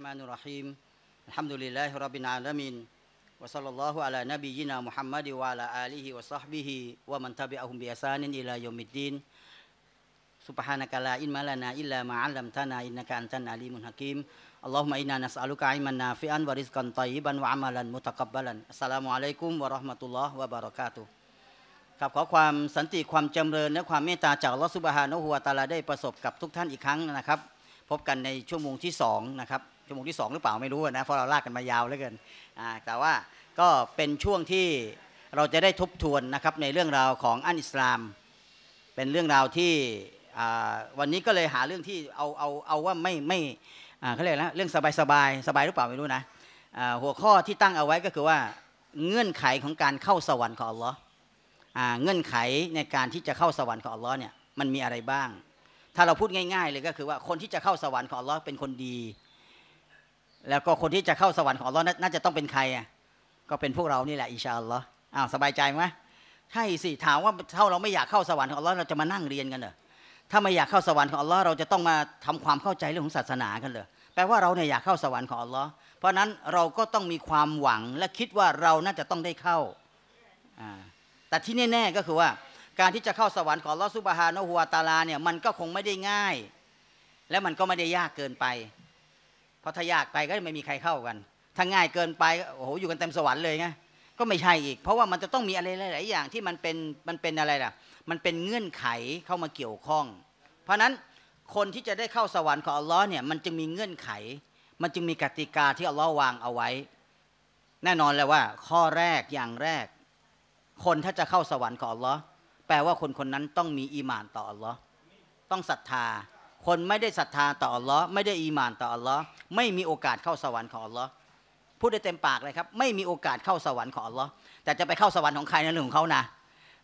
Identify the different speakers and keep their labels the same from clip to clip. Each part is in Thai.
Speaker 1: الرحمن الرحيم الحمد لله رب العالمين وصلى الله على نبينا محمد وعلى آله وصحبه ومن تبعهم بإحسان إلى يوم الدين سبحانك لا علم لنا إلا ما علمتنا إنك أنت العليم الحكيم اللهم إنا نسألك علما نافعا ورزقا طيبا وعملا متقبلا السلام عليكم ورحمة الله وبركاته ครับขอความสันติความจำเริญและความเมตตาจากลอสุบฮานะหัวตาลาได้ประสบกับทุกท่านอีกครั้งนะครับพบกันในชั่วโมงที่สองนะครับชั่วโมงที่2หรือเปล่าไม่รู้นะเพราะเราลากกันมายาวเหลือเกินแต่ว่าก็เป็นช่วงที่เราจะได้ทบทวนนะครับในเรื่องราวของอันอิสลามเป็นเรื่องราวที่วันนี้ก็เลยหาเรื่องที่เอาเอาเอาว่าไม่ไม่เขาเรียกนะเรื่องสบายสบายสบายหรือเปล่าไม่รู้นะหัวข้อที่ตั้งเอาไว้ก็คือว่าเงื่อนไขของการเข้าสวรรค์ของอัลลอฮ์เงื่อนไขในการที่จะเข้าสวรรค์ของอัลลอฮ์เนี่ยมันมีอะไรบ้าง ถ้าเราพูดง่าย ๆ เลยก็คือว่าคนที่จะเข้าสวรรค์ของอัลลอฮ์เป็นคนดีแล้วก็คนที่จะเข้าสวรรค์ของเรลอ์น่าจะต้องเป็นใครอ่ะก็เป็นพวกเรานี่แหละอิชาัลลอฮอ้าวสบายใจไหมใช่สิถามว่าเท่าเราไม่อยากเข้าสวรรค์ของเรลอเราจะมานั่งเรียนกันเหรอถ้าไม่อยากเข้าสวรรค์ของเรลอเราจะต้องมาทำความเข้าใจเรื่องของศาสนากันเหรอแปลว่าเราเนี่ยอยากเข้าสวรรค์ของเรลอเพราะนั้นเราก็ต้องมีความหวังและคิดว่าเราน่าจะต้องได้เข้าแต่ที่แน่ ๆก็คือว่า การที่จะเข้าสวรรค์ของลอสุบฮานอหัวตาลาเนี่ยมันก็คงไม่ได้ง่าย และมันก็ไม่ได้ยากเกินไปพราะถ้ายากไปก็ไม่มีใครเข้ากัน ถ้าง่ายเกินไป โอ้โห อยู่กันเต็มสวรรค์เลยไง ก็ไม่ใช่อีก เพราะว่ามันจะต้องมีอะไรหลาย ๆ อย่างที่มันเป็น มันเป็นอะไรล่ะ มันเป็นเงื่อนไขเข้ามาเกี่ยวข้อง เพราะนั้น คนที่จะได้เข้าสวรรค์ของอัลลอฮ์เนี่ย มันจึงมีเงื่อนไข มันจึงมีกติกาที่อัลลอฮ์วางเอาไว้ แน่นอนแล้วว่า ข้อแรกอย่างแรก คนถ้าจะเข้าสวรรค์ของอัลลอฮ์แปลว่าคนคนนั้นต้องมีอีหมานต่ออัลลอฮ์ต้องศรัทธาคนไม่ได้ศรัทธาต่ออัลลอฮ์ไม่ได้อีมานต่ออัลลอฮ์ไม่มีโอกาสเข้าสวรรค์ของอัลลอฮ์พูดได้เต็มปากเลยครับไม่มีโอกาสเข้าสวรรค์ของอัลลอฮ์แต่จะไปเข้าสวรรค์ของใครในเรื่องของเขานะ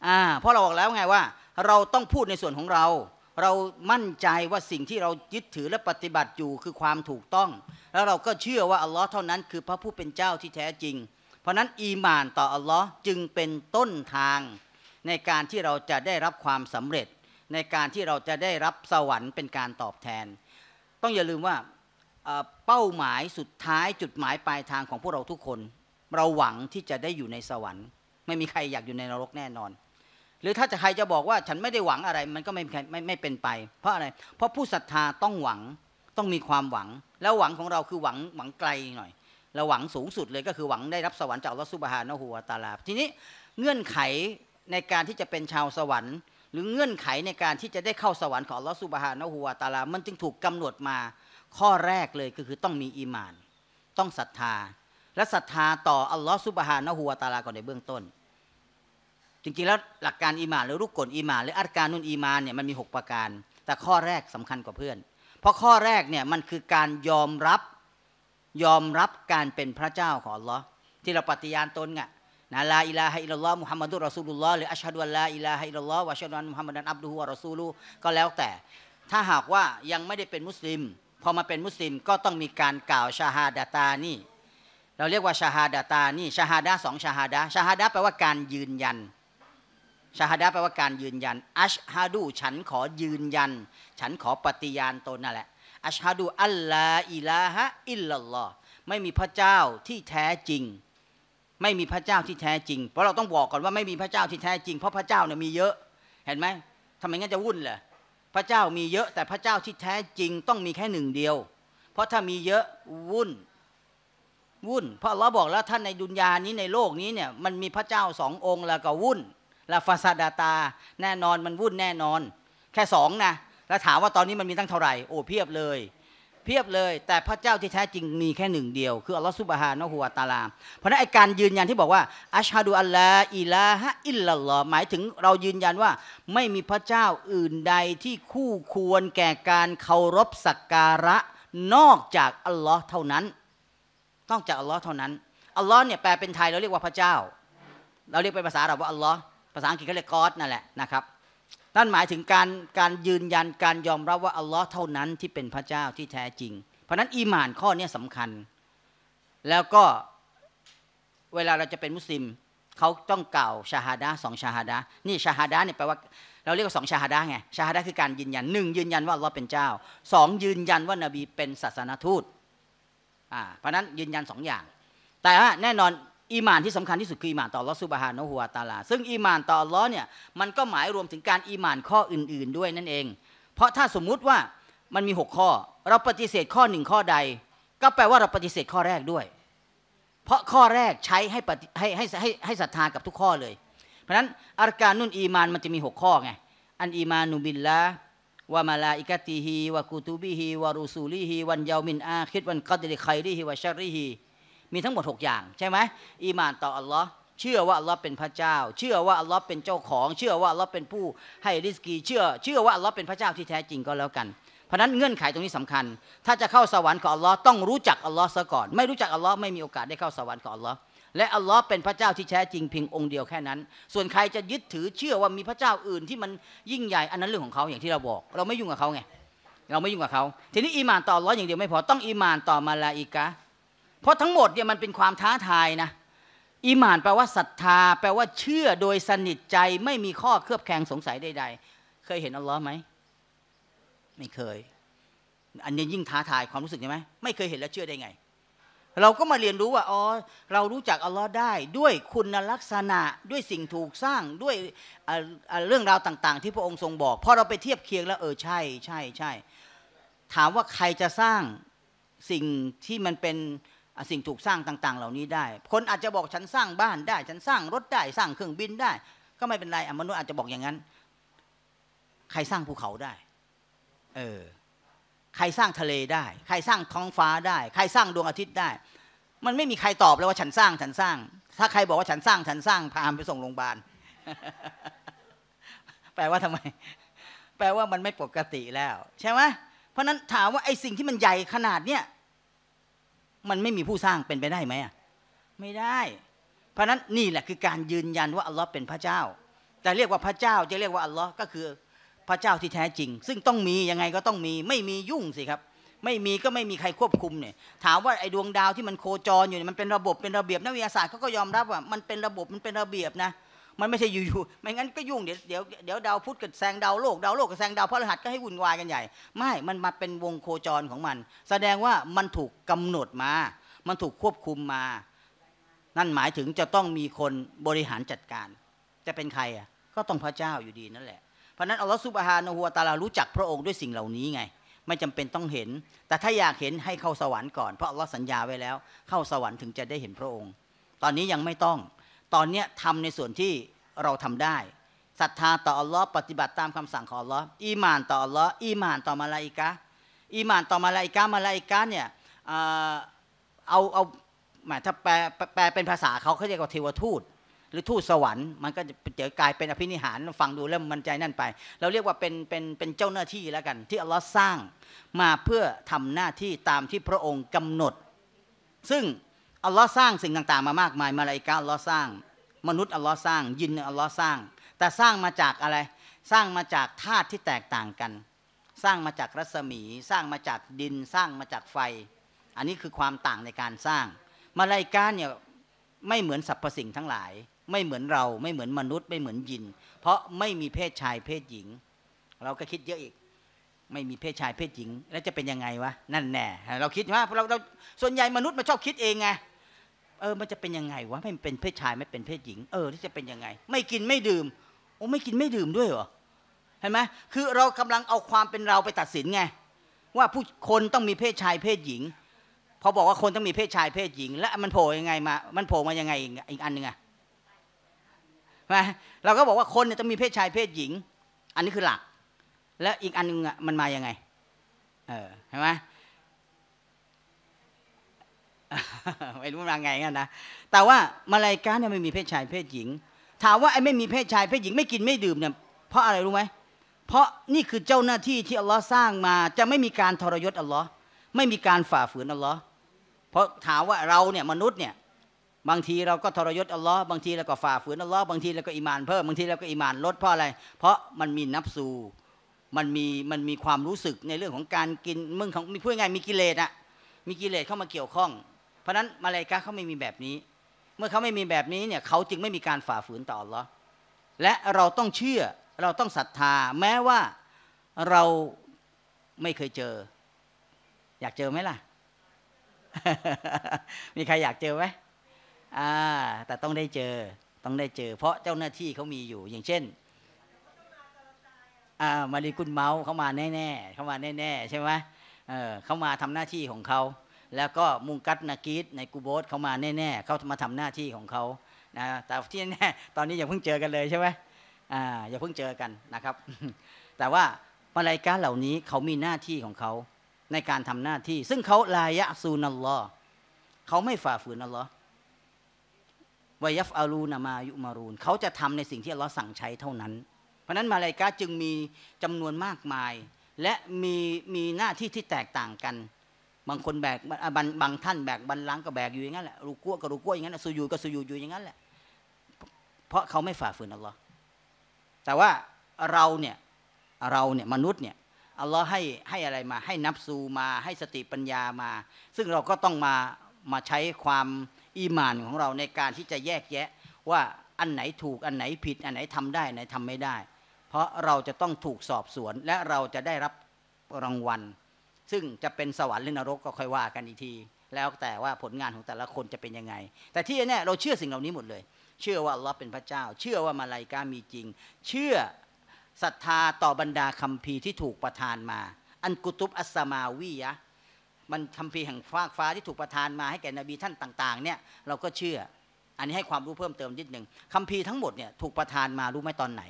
Speaker 1: อ่าเพราะเราบอกแล้วไงว่า เราต้องพูดในส่วนของเรา เรามั่นใจว่าสิ่งที่เรายึดถือและปฏิบัติอยู่คือความถูกต้อง แล้วเราก็เชื่อว่าอัลลอฮ์เท่านั้นคือพระผู้เป็นเจ้าที่แท้จริง เพราะนั้นอีมานต่ออัลลอฮ์จึงเป็นต้นทางในการที่เราจะได้รับความสำเร็จในการที่เราจะได้รับสวรรค์เป็นการตอบแทน ต้องอย่าลืมว่าเป้าหมายสุดท้ายจุดหมายปลายทางของพวกเราทุกคน เราหวังที่จะได้อยู่ในสวรรค์ ไม่มีใครอยากอยู่ในนรกแน่นอน หรือถ้าจะใครจะบอกว่าฉันไม่ได้หวังอะไร มันก็ไม่ไม่ไม่เป็นไป เพราะอะไรเพราะผู้ศรัทธาต้องหวังต้องมีความหวัง แล้วหวังของเราคือหวังหวังไกลหน่อยเราหวังสูงสุดเลย ก็คือหวังได้รับสวรรค์จากลอสุบฮานะหัวตาลาทีนี้เงื่อนไขในการที่จะเป็นชาวสวรรค์หรือเงื่อนไขในการที่จะได้เข้าสวรรค์ของลอสุบฮานะฮุวาตาลามันจึงถูกกำหนดมาข้อแรกเลยก็คือต้องมีอีมาน ต้องศรัทธา และศรัทธาต่ออัลลอฮ์สุบฮานะฮุวาตาลาก่อนในเบื้องต้น จริงๆแล้วหลักการอีมานหรือรูปกลอีมาน หรืออัตการนุนอีมานเนี่ยมันมี 6 ประการ แต่ข้อแรกสำคัญกว่าเพื่อน เพราะข้อแรกเนี่ยมันคือการยอมรับยอมรับการเป็นพระเจ้าของอัลลอฮ์ที่เราปฏิญาณตนไงนะลาอิลาฮะอิลลอฮ์มุฮัมมัดุรอซูลุลลอฮ์หรืออัชฮะดุลลาอิลาฮะอิลลอฮ์วะชะดุนมุฮัมมัดันอับดุฮุวะรอซูลุก็แล้วแต่ ถ้าหากว่ายังไม่ได้เป็นมุสลิมพอมาเป็นมุสลิมก็ต้องมีการกล่าวชาฮาดาตานี่เราเรียกว่าชาฮาดาตานี่ชาฮาดาสองชาฮาดาชาฮาดาแปลว่าการยืนยันชาฮาดาแปลว่าการยืนยันอัชฮะดูฉันขอยืนยัน ฉันขอปฏิญาณตนนั่นแหละอัชฮะดูอัลลาอิลาฮะอิลลัลลอฮ์ไม่มีพระเจ้าที่แท้จริงไม่มีพระเจ้าที่แท้จริง เพราะเราต้องบอกก่อนว่าไม่มีพระเจ้าที่แท้จริง เพราะพระเจ้าเนี่ยมีเยอะ เห็นไหมทำไมงั้นจะวุ่นเลยพระเจ้ามีเยอะแต่พระเจ้าที่แท้จริง ต้องมีแค่หนึ่งเดียว เพราะถ้ามีเยอะวุ่นวุ่นเพราะเราบอกแล้วท่านในดุนยานี้ในโลกนี้เนี่ยมันมีพระเจ้าสององค์แล้วก็วุ่นละฟาซาดาตา แน่นอนมันวุ่นแน่นอน แค่สองนะแล้วถามว่าตอนนี้มันมีตั้งเท่าไหร่โอ้เพียบเลยเพียบเลยแต่พระเจ้าที่แท้จริงมีแค่หนึ่งเดียว คืออัลลอฮฺซุบฮานะฮุวาตาลาเพราะนั้นไอการยืนยันที่บอกว่าอัชฮะดูอัลลอฮอิลาฮะอิลลัลลอหมายถึงเรายืนยันว่าไม่มีพระเจ้าอื่นใดที่คู่ควรแก่การเคารพสักการะนอกจากอัลลอฮ์เท่านั้นนอกจากอัลลอฮ์เท่านั้นอัลลอฮ์เนี่ยแปลเป็นไทย เราเรียกว่าพระเจ้า เราเรียกเป็นภาษาอาหรับว่าอัลลอฮ์ภาษาอังกฤษเขาเรียกกอสนั่นแหละนะครับนั่นหมายถึงการการยืนยันการยอมรับว่าอัลลอฮ์เท่านั้นที่เป็นพระเจ้าที่แท้จริง เพราะนั้นอีหมานข้อนี้สำคัญ แล้วก็เวลาเราจะเป็นมุสลิมเขาต้องกล่าวชาฮาดะสองชาฮาดะนี่ชาฮาดะเนี่ยแปลว่าเราเรียกว่าสองชาฮาดะไงชาฮาดะคือการยืนยันหนึ่งยืนยันว่าอัลลอฮ์เป็นเจ้าสองยืนยันว่านบีเป็นศาสนทูตอ่าเพราะนั้นยืนยันสองอย่าง แต่แน่นอนอีมานที่สำคัญที่สุดคืออีมานต่อลอสุบฮานะฮัวตาลาซึ่งอีมานต่อลอเนี่ยมันก็หมายรวมถึงการอีมานข้ออื่น ๆ ด้วยนั่นเอง เพราะถ้าสมมุติว่า มันมี6ข้อ เราปฏิเสธข้อหนึ่งข้อใด ก็แปลว่าเราปฏิเสธข้อแรกด้วย เพราะข้อแรกใช้ให้ให้ให้ให้ให้ศรัทธากับทุกข้อเลย เพราะนั้นอาการนุ่นอีมานมันจะมี 6 ข้อไงอันอีมานุบิลละวามาลาอิกตีฮีวะกูตูบิฮีวะรูซูลีฮีวันยามินอาคิดวันกัดริไครีฮีวะชรีฮีมีทั้งหมด 6 อย่างใช่ไหมอีมานต่ออัลลอฮ์เชื่อว่าอัลลอฮ์เป็นพระเจ้า เชื่อว่าอัลลอฮ์เป็นเจ้าของ เชื่อว่าอัลลอฮ์เป็นผู้ ให้ริสกีเชื่อเชื่อว่าอัลลอฮ์เป็นพระเจ้าที่แท้จริงก็แล้วกันเพราะนั้นเงื่อนไขตรงนี้สำคัญ ถ้าจะเข้าสวรรค์ของอัลลอฮ์ต้องรู้จักอัลลอฮ์ซะก่อน ไม่รู้จักอัลลอฮ์ไม่มีโอกาสได้เข้าสวรรค์ของอัลลอฮ์และอัลลอฮ์เป็นพระเจ้าที่แท้จริงเพียงองค์เดียวแค่นั้น ส่วนใครจะยึดถือเชื่อว่ามีพระเจ้าอื่นที่มันยิ่งใหญ่อันนั้นเรื่องของเขาอย่างที่เราบอกเราไม่ยุ่งกับเขาไงเราไม่ยุ่งกับเขา ทีนี้อีมานต่ออัลลอฮ์อย่างเดียวไม่พอต้องอีมานต่อมาลาอิกะเพราะทั้งหมดเนี่ยมันเป็นความท้าทายนะอิมานแปลว่าศรัทธา แปลว่า เชื่อโดยสนิทใจไม่มีข้อเคลือบแคลงสงสัยใดๆเคยเห็นอัลลอฮ์ไหมไม่ เคยอันนี้ยิ่งท้าทายความรู้สึกใช่ไหมไม่เคยเห็นแล้วเชื่อได้ไง เราก็มาเรียนรู้ว่าอ๋อเรารู้จักอัลลอฮ์ได้ ด้วยคุณลักษณะด้วยสิ่งถูกสร้างด้วยเรื่องราวต่าง ๆ ที่พระองค์ทรงบอกพอเราไปเทียบเคียงแล้วเออใช่ใช่ใช่ถามว่าใครจะสร้างสิ่งที่มันเป็นสิ่งถูกสร้างต่าง ๆ เหล่านี้ได้ คนอาจจะบอกฉันสร้างบ้านได้ ฉันสร้างรถได้ สร้างเครื่องบินได้ ก็ไม่เป็นไรมนุษย์อาจจะบอกอย่างนั้น ใครสร้างภูเขาได้ เออ ใครสร้างทะเลได้ ใครสร้างท้องฟ้าได้ ใครสร้างดวงอาทิตย์ได้ มันไม่มีใครตอบเลยว่า ฉันสร้าง ฉันสร้าง ถ้าใครบอกว่าฉันสร้าง ฉันสร้าง พามไปส่งโรงพยาบาล แปลว่าทำไม แปลว่ามันไม่ปกติแล้ว ใช่ไหมเพราะนั้น ถามว่าไอ้สิ่งที่มันใหญ่ขนาดเนี้ยมันไม่มีผู้สร้างเป็นไปได้ไหมอ่ะไม่ได้เพราะนั้นนี่แหละคือการยืนยันว่าอัลลอฮ์เป็นพระเจ้า แต่เรียกว่าพระเจ้า จะเรียกว่าอัลลอฮ์ก็คือ พระเจ้าที่แท้จริง ซึ่งต้องมียังไงก็ต้องมี ไม่มียุ่งสิครับ ไม่มีก็ไม่มีใครควบคุมเนี่ยถามว่าไอ้ดวงดาวที่มันโคจรอยู่เนี่ยมันเป็นระบบเป็นระเบียบนักวิทยาศาสตร์เขาก็ยอมรับว่ามันเป็นระบบมันเป็นระเบียบนะมันไม่ใช่อยู่ๆ ไม่งั้นก็ยุ่งเดี๋ยวเดี๋ยวเดี๋ยวดาวพุธกับแซงดาวโลกดาวโลกกับแซงดาวพระรหัสก็ให้วุ่นวายกันใหญ่ไม่ มันมาเป็นวงโคจรของมัน แสดงว่ามันถูกกำหนดมา มันถูกควบคุมมา นั่นหมายถึงจะต้องมีคนบริหารจัดการ จะเป็นใครอ่ะก็ต้องพระเจ้าอยู่ดีนั่นแหละเพราะนั้นอัลลอฮฺสุบฮานะฮัวตาลารู้จักพระองค์ด้วยสิ่งเหล่านี้ไง ไม่จำเป็นต้องเห็น แต่ถ้าอยากเห็นให้เข้าสวรรค์ก่อน เพราะอัลลอฮฺสัญญาไว้แล้ว เข้าสวรรค์ถึงจะได้เห็นพระองค์ ตอนนี้ยังไม่ต้องตอนเนี้ยทำในส่วนที่เราทำได้ศรัทธาต่ออัลลอฮ์ปฏิบัติตามคำสั่งของอัลลอฮ์อีมานต่ออัลลอฮ์อีมานต่อมาลาอิกะ อีมานต่อมาลาอิกะมาลาอิกะเนี่ยเอาเอาหมายถ้าแปลแปลเป็นภาษาเขาเขาเรียกว่าเทวทูต หรือทูตสวรรค์มันก็จะเจอกลายเป็นอภินิหารฟังดูแล้วมันใจนั่นไป เราเรียกว่าเป็นเป็นเป็นเจ้าหน้าที่แล้วกัน ที่อัลลอฮ์สร้างมาเพื่อทำหน้าที่ตามที่พระองค์กำหนด ซึ่งอัลลอฮ์สร้างสิ่งต่างๆมามากมายมาลาอิกะอัลลอฮ์สร้างมนุษย์อัลลอฮ์สร้างยินอัลลอฮ์สร้าง แต่สร้างมาจากอะไร สร้างมาจากธาตุที่แตกต่างกัน สร้างมาจากรัศมี สร้างมาจากดิน สร้างมาจากไฟ อันนี้คือความต่างในการสร้างมาลายกาเนี่ยไม่เหมือนสรรพสิ่งทั้งหลาย ไม่เหมือนเราไม่เหมือนมนุษย์ไม่เหมือนยิน เพราะไม่มีเพศชายเพศหญิง เราก็คิดเยอะอีก ไม่มีเพศชายเพศหญิง แล้วจะเป็นยังไงวะนั่นแน่เราคิดว่าเราเราส่วนใหญ่มนุษย์มันชอบคิดเองไงเออ มันจะเป็นยังไงวะไม่เป็นเพศชายไม่เป็นเพศหญิง เออที่จะเป็นยังไง ไม่กินไม่ดื่มโอ้ไม่กินไม่ดื่มด้วยเหรอเห็นไหมคือเรากำลังเอาความเป็นเราไปตัดสินไงว่าผู้คนต้องมีเพศชายเพศหญิง พอบอกว่าคนต้องมีเพศชายเพศหญิงแล้วมันโผล่ยังไงมา มันโผล่มายังไงอีกอันหนึ่งอะนมเราก็บอกว่าคนเนี่ยต้องมีเพศชายเพศหญิง อันนี้คือหลักแล้วอีกอันนึงอะมันมายังไง เออเห็นไหมไม่รู้รังไงกันนะ แต่ว่ามาลายกาเนี่ยไม่มีเพศชายเพศหญิงถามว่าไอ้ไม่มีเพศชายเพศหญิงไม่กินไม่ดื่มเนี่ยเพราะอะไรรู้ไหมเพราะนี่คือเจ้าหน้าที่ที่อัลลอฮ์สร้างมา จะไม่มีการทรยศอัลลอฮ์ไม่มีการฝ่าฝืนอัลลอฮ์เพราะถามว่าเราเนี่ยมนุษย์เนี่ยบางที เราก็ทรยศอัลลอฮ์บางทีเราก็ฝ่าฝืนอัลลอฮ์บางทีเราก็อิมานเพิ่มบางทีเราก็อิมานลดเพราะอะไร เพราะมันมีนับสูมันมีมันมีความรู้สึกในเรื่องของการกินมึงของมีพูดง่ายมีกิเลสอะมีกิเลสเข้ามาเกี่ยวข้องเพราะนั้นมาเลกาเขาไม่มีแบบนี้ เมื่อเขาไม่มีแบบนี้เนี่ยเขาจึงไม่มีการฝ่าฝืนต่ออัลลอฮ์และเราต้องเชื่อเราต้องศรัทธา แม้ว่าเราไม่เคยเจอ อยากเจอไหมล่ะ มีใครอยากเจอไหมอ่าแต่ต้องได้เจอ ต้องได้เจอ เพราะเจ้าหน้าที่เขามีอยู่ อย่างเช่นอ่ามารีกุนเมาส์เขามาแน่ๆเขามาแน่ ๆ ใช่ไหมเออเขามาทำหน้าที่ของเขาแล้วก็มุงกัตนากีตในกูโบสเขามาแน่ ๆ เขามาทำหน้าที่ของเขานะแต่ที่แน่ตอนนี้อย่าเพิ่งเจอกันเลยใช่ไหมอ่าอย่าเพิ่งเจอกันนะครับ แต่ว่ามาลายกาเหล่านี้เขามีหน้าที่ของเขาในการทำหน้าที่ ซึ่งเขาลายะซูนัลลอฮ์เขาไม่ฝ่าฝืนอัลลอฮ์วายัฟอารูนามายุมารูนเขาจะทำในสิ่งที่อัลลอฮ์สั่งใช้เท่านั้น เพราะนั้นมาลายกาจึงมีจำนวนมากมาย และมีมีหน้าที่ที่แตกต่างกันบางคนแบกบางบางท่านแบกบันลังก็แบกอยู่อย่างนั้นแหละรูกัวก็รูกัวอย่างนั้นสุยูก็สุยูอยู่อย่างนั้นแหละเพราะเขาไม่ฝ่าฝืนอัลลอฮ์แต่ว่าเราเนี่ยเราเนี่ยมนุษย์เนี่ยอัลลอฮ์ให้ให้อะไรมาให้นับซูมาให้สติปัญญามา ซึ่งเราก็ต้องมามาใช้ความอีมานของเราในการที่จะแยกแยะ ว่าอันไหนถูกอันไหนผิด อันไหนทำได้อันไหนทำไม่ได้ เพราะเราจะต้องถูกสอบสวน และเราจะได้รับรางวัลซึ่งจะเป็นสวรรค์หรือนรกก็ค่อยว่ากันอีกที แล้วแต่ว่าผลงานของแต่ละคนจะเป็นยังไง แต่ที่แน่เราเชื่อสิ่งเหล่านี้หมดเลย เชื่อว่าเราเป็นพระเจ้า เชื่อว่ามาลายกามีจริง เชื่อศรัทธาต่อบรรดาคัมภีร์ที่ถูกประทานมา อันกุตุบอัสมาวียะมันคัมภีร์แห่งฟากฟ้าที่ถูกประทานมาให้แก่นบีท่านต่างๆเนี่ยเราก็เชื่ออันนี้ให้ความรู้เพิ่มเติมนิดหนึ่งคัมภีร์ทั้งหมดเนี่ยถูกประทานมารู้ไหมตอนไหน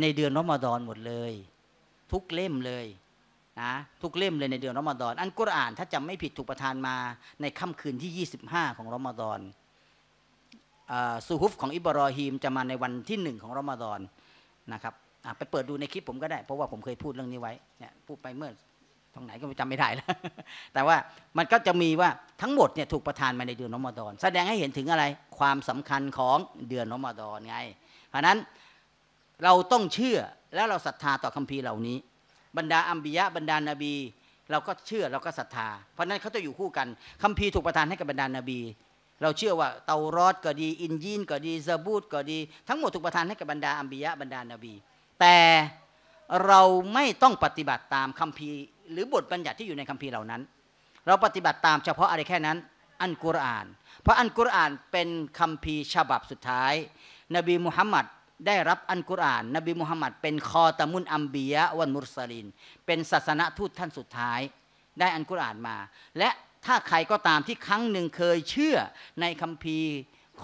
Speaker 1: ในเดือนรอมฎอนหมดเลย ทุกเล่มเลยนะทุกเล่มเลย ในเดือนรอมฎอน อันกุรอานถ้าจำไม่ผิดถูกประทานมาในค่ำคืนที่ 25 ของรอมฎอนซูฮุฟของอิบรอฮีมจะมาในวันที่หนึ่งของรอมฎอน นะครับ ไปเปิดดูในคลิปผมก็ได้ เพราะว่าผมเคยพูดเรื่องนี้ไว้เนี่ยพูดไปเมื่อตรงไหนก็จำไม่ได้แล้ว แต่ว่ามันก็จะมีว่าทั้งหมดเนี่ยถูกประทานมาในเดือนรอมฎอน แสดงให้เห็นถึงอะไร ความสำคัญของเดือนรอมฎอนไง เพราะนั้นเราต้องเชื่อแล้วเราศรัทธาต่อคัมภีร์เหล่านี้บรรดาอัมบิยะบรรดานาบี เราก็เชื่อเราก็ศรัทธา เพราะนั้นเขาจะอยู่คู่กันคัมภีร์ถูกประทานให้กับบรรดานาบี เราเชื่อว่าเตารอดก็ดีอินยีนก็ดีซาบูดก็ดีทั้งหมดถูกประทานให้กับบรรดาอัมบิยะบรรดานาบี แต่เราไม่ต้องปฏิบัติตามคัมภีร์ หรือบทบัญญัติที่อยู่ในคัมภีร์เหล่านั้น เราปฏิบัติตามเฉพาะอะไรแค่นั้น อันกุรอานเพราะอันกุรอานเป็นคัมภีร์ฉบับสุดท้าย นบีมุฮัมมัดได้รับอันกุรอาน นบีมุฮัมมัดเป็นคอตะมุนอัมบียะวันมุรสลินเป็นศาสนทูตท่านสุดท้าย ได้อันกุรอานมา และถ้าใครก็ตามที่ครั้งหนึ่งเคยเชื่อในคัมภีร์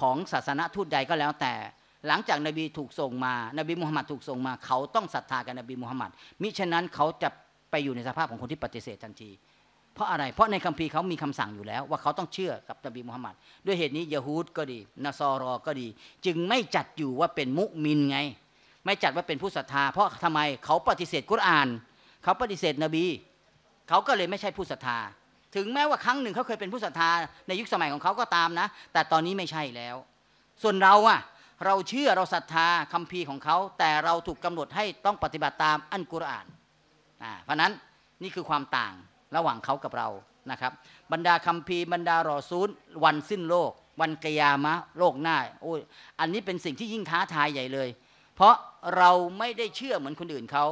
Speaker 1: ของศาสนทูตใดก็แล้วแต่ หลังจากนบีถูกส่งมา นบีมุฮัมมัดถูกส่งมาเขาต้องศรัทธากับนบีมุฮัมมัดมิฉะนั้นเขาจะไปอยู่ในสภาพของคนที่ปฏิเสธทันทีเพราะอะไร เพราะในคัมภีร์เขามีคำสั่งอยู่แล้ว ว่าเขาต้องเชื่อกับนบีมุฮัมมัด ด้วยเหตุนี้ยะฮูดก็ดีนาซอรอก็ดี จึงไม่จัดอยู่ว่าเป็นมุมินไง ไม่จัดว่าเป็นผู้ศรัทธาเพราะทำไมเขาปฏิเสธกุรอานเขาปฏิเสธนบีเขาก็เลยไม่ใช่ผู้ศรัทธา ถึงแม้ว่าครั้งหนึ่งเขาเคยเป็นผู้ศรัทธาในยุคสมัยของเขาก็ตามนะ แต่ตอนนี้ไม่ใช่แล้ว ส่วนเราอะเราเชื่อเราศรัทธาคัมภีร์ของเขาแต่เราถูกกำหนดให้ต้องปฏิบัติตามอันกุรอานอ่าเพราะนั้นนี่คือความต่างระหว่างเขากับเรานะครับ บรรดาคัมภีร์บรรดารอซูลวันสิ้นโลก วันกยามะ โลกหน้าโอ้ยอันนี้เป็นสิ่งที่ยิ่งท้าทายใหญ่เลย เพราะเราไม่ได้เชื่อเหมือนคนอื่นเขา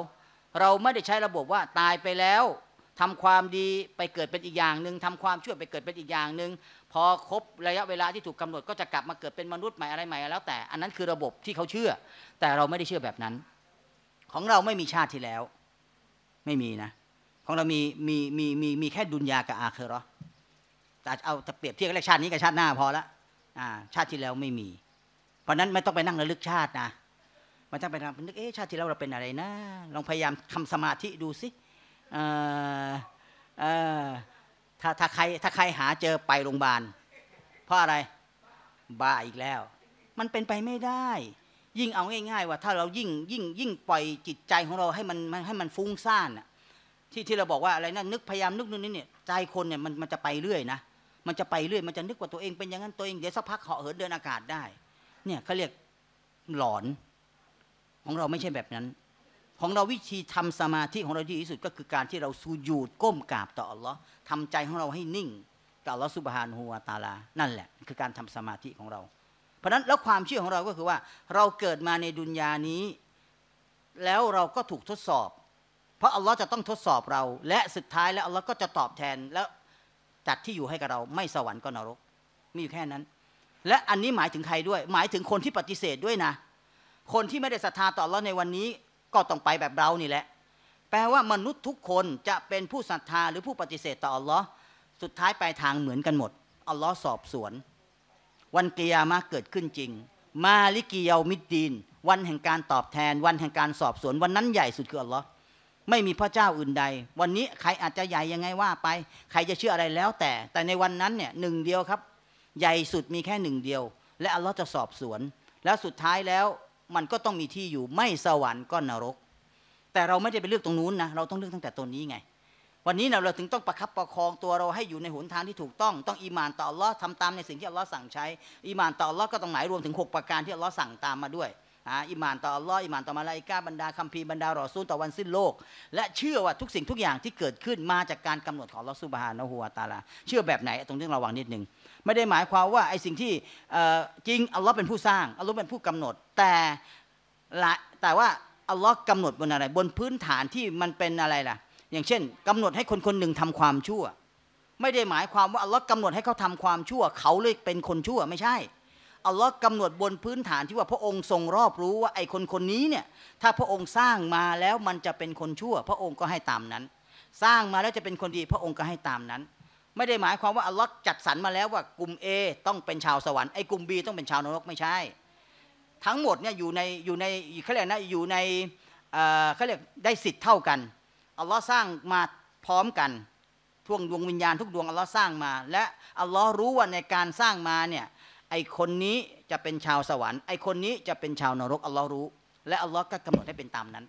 Speaker 1: เราไม่ได้ใช้ระบบว่าตายไปแล้ว ทำความดีไปเกิดเป็นอีกอย่างหนึ่งทำความชั่วไปเกิดเป็นอีกอย่างหนึ่งพอครบระยะเวลาที่ถูกกาหนดก็จะกลับมาเกิดเป็นมนุษย์ใหม่อะไรใหม่แล้วแต่ อันนั้นคือระบบที่เขาเชื่อ แต่เราไม่ได้เชื่อแบบนั้น ของเราไม่มีชาติที่แล้ว ไม่มีนะของเรามีมีมีมีมีแค่ดุนยากับอาคือรอแต่เอาจะเปรียบเทียบกับชาตินี้กับชาติหน้าพอละอ่าชาติที่แล้วไม่มี เพราะนั้นไม่ต้องไปนั่งระลึกชาตินะ มันต้องไปนั่งนึกเอ๊ะชาติที่แล้วเราเป็นอะไรนะ ลองพยายามทำสมาธิดูสิเออเออถ้าถ้าใครถ้าใครหาเจอไปโรงพยาบาลเพราะอะไร บ้าอีกแล้ว มันเป็นไปไม่ได้ ยิ่งเอาง่ายๆว่าถ้าเรายิ่งยิ่งยิ่งปล่อยจิตใจของเราให้มันให้มันฟุ้งซ่านอ่ะที่ที่เราบอกว่าอะไรนะนนึกพยายามนึกนู่นนี่เนี่ย ใจคนเนี่ยมันมันจะไปเรื่อยนะมันจะไปเรื่อย มันจะนึกว่าตัวเองเป็นอย่างนั้นตัวเองเดี๋ยวสักพักเหาะเหินเดินอากาศได้ เนี่ยเขาเรียกหลอนของเราไม่ใช่แบบนั้น ของเราวิธีทำสมาธิของเราที่ที่สุดก็คือการที่เราสูญูดก้มกราบต่ออัลลอฮ์ทำใจของเราให้นิ่งต่ออัลลอฮ์สุบฮานหัวตาลา นั่นแหละคือการทำสมาธิของเรา เพราะนั้นแล้วความเชื่อของเราก็คือว่า เราเกิดมาในดุนยานี้ แล้วเราก็ถูกทดสอบราะอัลลอฮ์จะต้องทดสอบเรา และสุดท้ายแล้วอัลลอฮ์ก็จะตอบแทนแล้วจัดที่อยู่ให้กับเรา ไม่สวรรค์ก็นรก มีอยู่แค่นั้น และอันนี้หมายถึงใครด้วย หมายถึงคนที่ปฏิเสธด้วยนะ คนที่ไม่ได้ศรัทธาต่ออัลลอฮ์ในวันนี้ ก็ต้องไปแบบเรานี่แหละ แปลว่ามนุษย์ทุกคนจะเป็นผู้ศรัทธาหรือผู้ปฏิเสธต่ออัลลอฮ์สุดท้ายปลายทางเหมือนกันหมดอัลลอฮ์สอบสวน วันกียามาเกิดขึ้นจริง มาลิกิยามิดดีนวันแห่งการตอบแทน วันแห่งการสอบสวน วันนั้นใหญ่สุดคืออัลลอฮ์ไม่มีพระเจ้าอื่นใด วันนี้ใครอาจจะใหญ่ยังไงว่าไป ใครจะเชื่ออะไรแล้วแต่ แต่ในวันนั้นเนี่ยหนึ่งเดียวครับ ใหญ่สุดมีแค่หนึ่งเดียว และอัลลอฮ์จะสอบสวน แล้วสุดท้ายแล้วมันก็ต้องมีที่อยู่ไม่สวรรค์ก็นรก แต่เราไม่ได้ไปเลือกตรงนู้นนะ เราต้องเลือกตั้งแต่ตัวนี้ไง วันนี้เราถึงต้องประคับประคองตัวเรา ให้อยู่ในหนทางที่ถูกต้อง ต้องอีมานต่ออัลลอฮ์ทำตามในสิ่งที่อัลลอฮ์สั่งใช้ อีมานต่ออัลลอฮ์ก็ต้องหมายรวมถึง 6 ประการที่อัลลอฮ์สั่งตามมาด้วยอิมานต่ออัลลอฮ์อิมานต่อมาลาอิกาบรรดาคัมภีร์บรรดารอซูลต่อวันสิ้นโลก และเชื่อว่าทุกสิ่งทุกอย่างที่เกิดขึ้นมาจากการกำหนดของลอสุบฮานะฮัวตาลาเชื่อแบบไหนตรงนี้ระวังนิดนึง ไม่ได้หมายความว่าไอ้สิ่งที่จริงอัลลอฮ์เป็นผู้สร้างอัลลอฮ์เป็นผู้กำหนดแต่ละแต่ว่าอัลลอฮ์กำหนดบนอะไรบนพื้นฐานที่มันเป็นอะไรล่ะอย่างเช่น กำหนดให้คนคนหนึ่งทำความชั่ว ไม่ได้หมายความว่าอัลลอฮ์กำหนดให้เขาทำความชั่วเขาเลยเป็นคนชั่วไม่ใช่อัลลอฮ์กำหนดบนพื้นฐานที่ว่าพระองค์ทรงรอบรู้ว่าไอ้คนคนนี้เนี่ยถ้าพระองค์สร้างมาแล้วมันจะเป็นคนชั่ว พระองค์ก็ให้ตามนั้น สร้างมาแล้วจะเป็นคนดีพระองค์ก็ให้ตามนั้น ไม่ได้หมายความว่าอัลลอฮ์จัดสรรมาแล้วว่ากลุ่ม A ต้องเป็นชาวสวรรค์ไอ้กลุ่ม B ต้องเป็นชาวนรกไม่ใช่ ทั้งหมดเนี่ยอยู่ในอยู่ในเขาเรียกนะอยู่ในเขาเรียกได้สิทธิ์เท่ากัน อัลลอฮ์สร้างมาพร้อมกันทวงดวงวิญญาณทุกดวงอัลลอฮ์สร้างมา และอัลลอฮ์รู้ว่าในการสร้างมาเนี่ยไอคนนี้จะเป็นชาวสวรรค์ ไอคนนี้จะเป็นชาวนรก อัลลอฮ์รู้ และอัลลอฮ์ก็กำหนดให้เป็นตามนั้น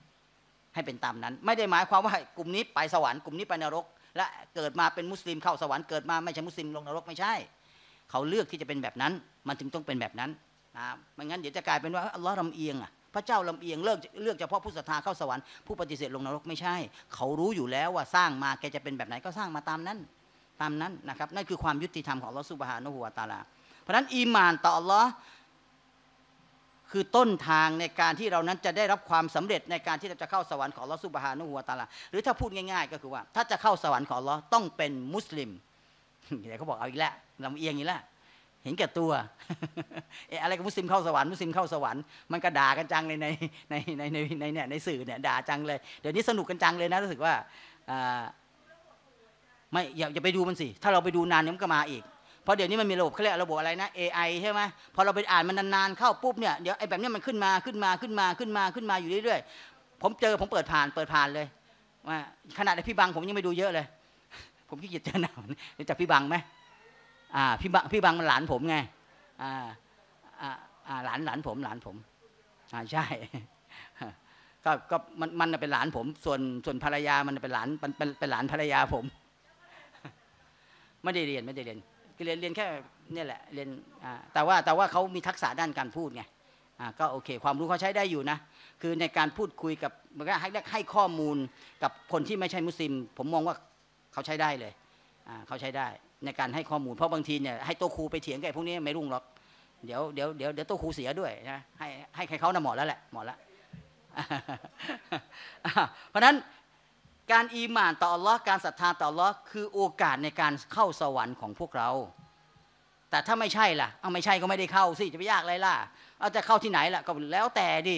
Speaker 1: ให้เป็นตามนั้น ไม่ได้หมายความว่ากลุ่มนี้ไปสวรรค์ กลุ่มนี้ไปนรก และเกิดมาเป็นมุสลิมเข้าสวรรค์ เกิดมาไม่ใช่มุสลิมลงนรกไม่ใช่ เขาเลือกที่จะเป็นแบบนั้น มันจึงต้องเป็นแบบนั้น นะไม่งั้นเดี๋ยวจะกลายเป็นว่าอัลลอฮ์ลำเอียงอ่ะพระเจ้าลำเอียงเลือกเลือกเฉพาะผู้ศรัทธาเข้าสวรรค์ ผู้ปฏิเสธลงนรกไม่ใช่ เขารู้อยู่แล้วว่าสร้างมาแกจะเป็นแบบไหนก็สร้างมาตามนั้น ตามนั้นนะครับนั่นคือความยุติธรรมของลอสุบฮานุหัวตาลาเพราะนั้นอีมานต่ออัลลอฮ์คือต้นทางในการที่เรานั้นจะได้รับความสำเร็จในการที่เราจะเข้าสวรรค์ของลอสุบฮานุฮัวตาลาหรือถ้าพูดง่าย ๆ ก็คือว่า ถ้าจะเข้าสวรรค์ของลอต้องเป็นมุสลิมเดี๋ยวเขาบอกเอาอีกแล้วลำเอียงอีกแล้วเห็นแก่ตัวเอออะไรกับมุสลิมเข้าสวรรค์มุสลิมเข้าสวรรค์มันก็ด่ากันจังเลยในในในในในเนี่ยในสื่อเนี่ยด่าจังเลยเดี๋ยวนี้สนุกกันจังเลยนะรู้สึกว่าไม่อย่าอย่าไปดูมันสิถ้าเราไปดูนานเนี่ยมันก็มาอีกพราะเดี๋ยวนี้มันมีระบบเขาเรียกระบบอะไรนะ AI ใช่ไหมพอเราไปอ่านมันนานๆเข้าปุ๊บเนี่ยเดี๋ยวไอ้แบบนี้มันขึ้นมาขึ้นมาขึ้นมาขึ้นมาขึ้นมาอยู่เรื่อยๆ ผมเจอผมเปิดผ่านเปิดผ่านเลยว่าขนาดไอ้พี่บังผมยังไม่ดูเยอะเลย ผมขี้เกียจเจอหนาเรู้ยจักพี่บังไหมอ่าพี่บังพี่บังมันหลานผมไงอ่าอ่าอ่าหลานหลานผม หลานผมอ่าใช่ ก็ก็มันมันเป็นหลานผม ส่วนส่วนภรรยามันเป็นหลานเป็นเป็นหลานภรรยาผม ไม่ได้เรียนไม่ได้เรียนเรียนเรียนแค่นี่แหละเรียนแต่ว่าแต่ว่าเขามีทักษะด้านการพูดไงก็โอเค ความรู้เขาใช้ได้อยู่นะคือในการพูดคุยกับมันก็ให้ให้ข้อมูลกับคนที่ไม่ใช่มุสลิมผมมองว่าเขาใช้ได้เลยเขาใช้ได้ในการให้ข้อมูลเพราะบางทีเนี่ยให้โตครูไปเถียงกับพวกนี้ไม่รุ่งหรอกเดี๋ยวเดี๋ยวเดี๋ยววโตครูเสียด้วยนะให้ให้ใครเขานะหมอแล้วแหละหมอแล้วเพราะนั้นการอีหม่านต่ออัลลอฮ์การศรัทธาต่ออัลลอฮ์คือโอกาสในการเข้าสวรรค์ของพวกเรา แต่ถ้าไม่ใช่ล่ะเอาไม่ใช่ก็ไม่ได้เข้าสิ จะไปยากอะไรล่ะ เอาจะเข้าที่ไหนล่ะก็แล้วแต่ดิ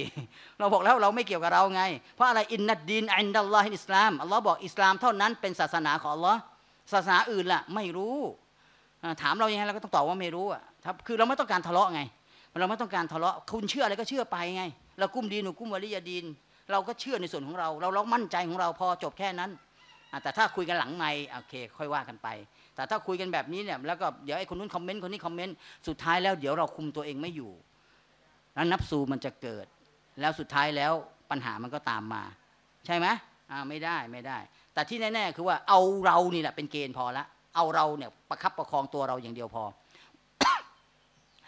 Speaker 1: เราบอกแล้วเราไม่เกี่ยวกับเราไง เพราะอะไรอินนัดดีนอินดัลลอฮิอิสลามอัลลอฮ์บอกอิสลามเท่านั้นเป็นศาสนาของอัลลอฮ์ศาสนาอื่นล่ะไม่รู้ ถามเรายังไงเราก็ต้องตอบว่าไม่รู้อ่ะคือเราไม่ต้องการทะเลาะไงเราไม่ต้องการทะเลาะคุณเชื่ออะไรก็เชื่อไปไง เรากุ้มดีนหกุ้มวริยาดีนเราก็เชื่อในส่วนของเราเราเรามั่นใจของเราพอจบแค่นั้นแต่ถ้าคุยกันหลังไม่โอเค ค่อยว่ากันไป แต่ถ้าคุยกันแบบนี้เนี่ยแล้วก็เดี๋ยวไอ้คนนู้นคอมเมนต์คนนี้คอมเมนต์สุดท้ายแล้วเดี๋ยวเราคุมตัวเองไม่อยู่แล้วนับสูมันจะเกิด แล้วสุดท้ายแล้วปัญหามันก็ตามมา ใช่ไหมอ่าไม่ได้ไม่ได้ แต่ที่แน่ๆคือว่าเอาเรานี่แหละเป็นเกณฑ์พอละเอาเราเนี่ยประคับประคองตัวเราอย่างเดียวพอ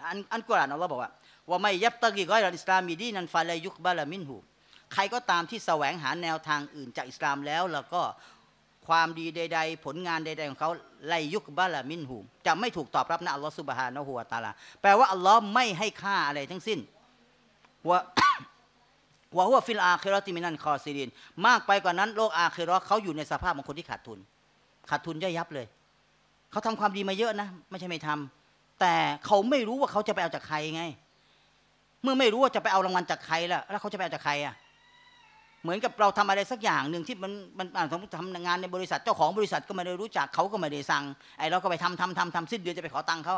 Speaker 1: อันอันกุรอานอัลลอฮ์บอกว่าว่าไม่ยับตะกีก้อยรัอิสลามีดีนันฟาเลยุคบาลามินหูใครก็ตามที่แสวงหาแนวทางอื่นจากอิสลามแล้ว แล้วก็ความดีใด ๆ ผลงานใดๆของเขาไลยุกบะละมินหูจะไม่ถูกตอบรับนะอัลลอฮฺสุบฮานะหัวตาลาแปลว่าอัลลอฮ์ไม่ให้ค่าอะไรทั้งสิ้นว่าวหัวฟิลอาคิรอติมินันคอซีรินมากไปกว่านั้นโลกอาคิรอเขาอยู่ในสภาพของคนที่ขาดทุน ขาดทุนย่อยยับเลยเขาทำความดีมาเยอะนะไม่ใช่ไม่ทำ แต่เขาไม่รู้ว่าเขาจะไปเอาจากใครไงเมื่อไม่รู้ว่าจะไปเอารางวัลจากใครล่ะ แล้วเขาจะไปเอาจากใครอ่ะเหมือนกับเราทำอะไรสักอย่างหนึ่งที่มันมันสมมติทำงานในบริษัทเจ้าของบริษัทก็ไม่ได้รู้จักเขาก็ไม่ได้สั่งไอ้เราก็ไปทำทำทำทำสิ้นเดือนจะไปขอตังค์เขา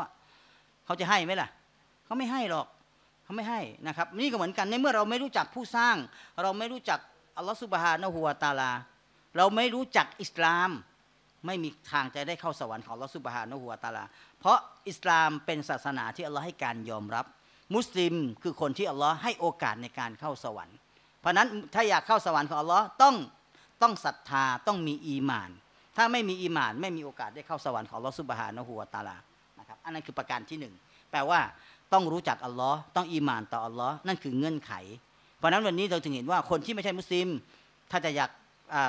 Speaker 1: เขาจะให้ไหมล่ะเขาไม่ให้หรอกเขาไม่ให้นะครับ นี่ก็เหมือนกันในเมื่อเราไม่รู้จักผู้สร้าง เราไม่รู้จักอัลลอฮฺสุบฮานะฮูวาตาลาเราไม่รู้จักอิสลาม ไม่มีทางจะได้เข้าสวรรค์ของอัลลอฮฺสุบฮานะฮูวาตาลาเพราะอิสลามเป็นศาสนา ที่อัลลอฮ์ให้การยอมรับ มุสลิมคือคนที่อัลลอฮ์ให้โอกาสในการเข้าสวรรค์เพราะนั้นถ้าอยากเข้าสวรรค์ของอัลลอฮ์ต้องต้องศรัทธาต้องมีอีมาน ถ้าไม่มีอีมานไม่มีโอกาสได้เข้าสวรรค์ของอัลลอฮ์สุบฮานะฮูวาตาลานะครับอันนั้นคือประการที่หนึ่งแปลว่าต้องรู้จักอัลลอฮ์ต้องอีมานต่ออัลลอฮ์นั่นคือเงื่อนไขเพราะนั้นวันนี้เราถึงเห็นว่า คนที่ไม่ใช่มุสลิม ถ้าจะอยาก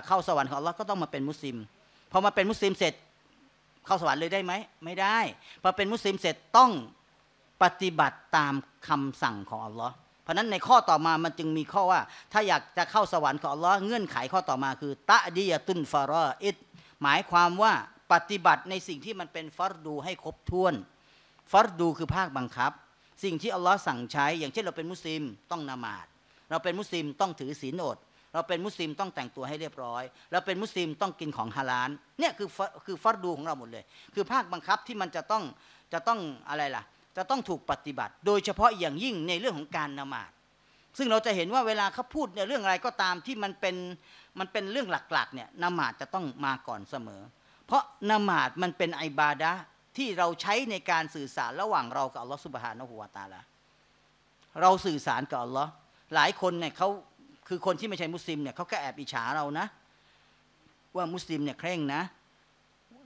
Speaker 1: เข้าสวรรค์ของอัลลอฮ์ก็ต้องมาเป็นมุสลิมพอมาเป็นมุสลิมเสร็จเข้าสวรรค์เลยได้ไหมไม่ได้พอเป็นมุสลิมเสร็จต้องปฏิบัติตามคำสั่งของอัลลอฮ์เพราะนั้นในข้อต่อมามันจึงมีข้อว่าถ้าอยากจะเข้าสวรรค์ของอัลลอฮ์เงื่อนไขข้อต่อมา คือตะดียตุนฟารออิดหมายความว่าปฏิบัติในสิ่งที่มันเป็นฟัรดูให้ครบถ้วนฟัรดูคือภาคบังคับ สิ่งที่อัลลอฮ์สั่งใช้ อย่างเช่นเราเป็นมุสลิมต้องนามาด เราเป็นมุสลิมต้องถือศีลอด เราเป็นมุสลิมต้องแต่งตัวให้เรียบร้อยเราเป็นมุสลิมต้องกินของฮาลาลเนี่ยคือคือฟัรดูของเราหมดเลย คือภาคบังคับที่มันจะต้องจะต้องอะไรล่ะจะต้องถูกปฏิบัติ โดยเฉพาะอย่างยิ่งในเรื่องของการนมาดซึ่งเราจะเห็นว่าเวลาเขาพูดในเรื่องอะไรก็ตามที่มันเป็นมันเป็นเรื่องหลักๆเนี่ยนมาดจะต้องมาก่อนเสมอ เพราะนมาดมันเป็นไอบาดะที่เราใช้ในการสื่อสารระหว่างเรากับอัลลอฮฺสุบฮานะฮุวาตาละเราสื่อสารกับอัลลอฮ์หลายคนเนี่ยเขาคือคนที่ไม่ใช่มุสลิมเนี่ยเขาก็แอบอิจฉาเรานะ ว่ามุสลิมเนี่ยเคร่งนะ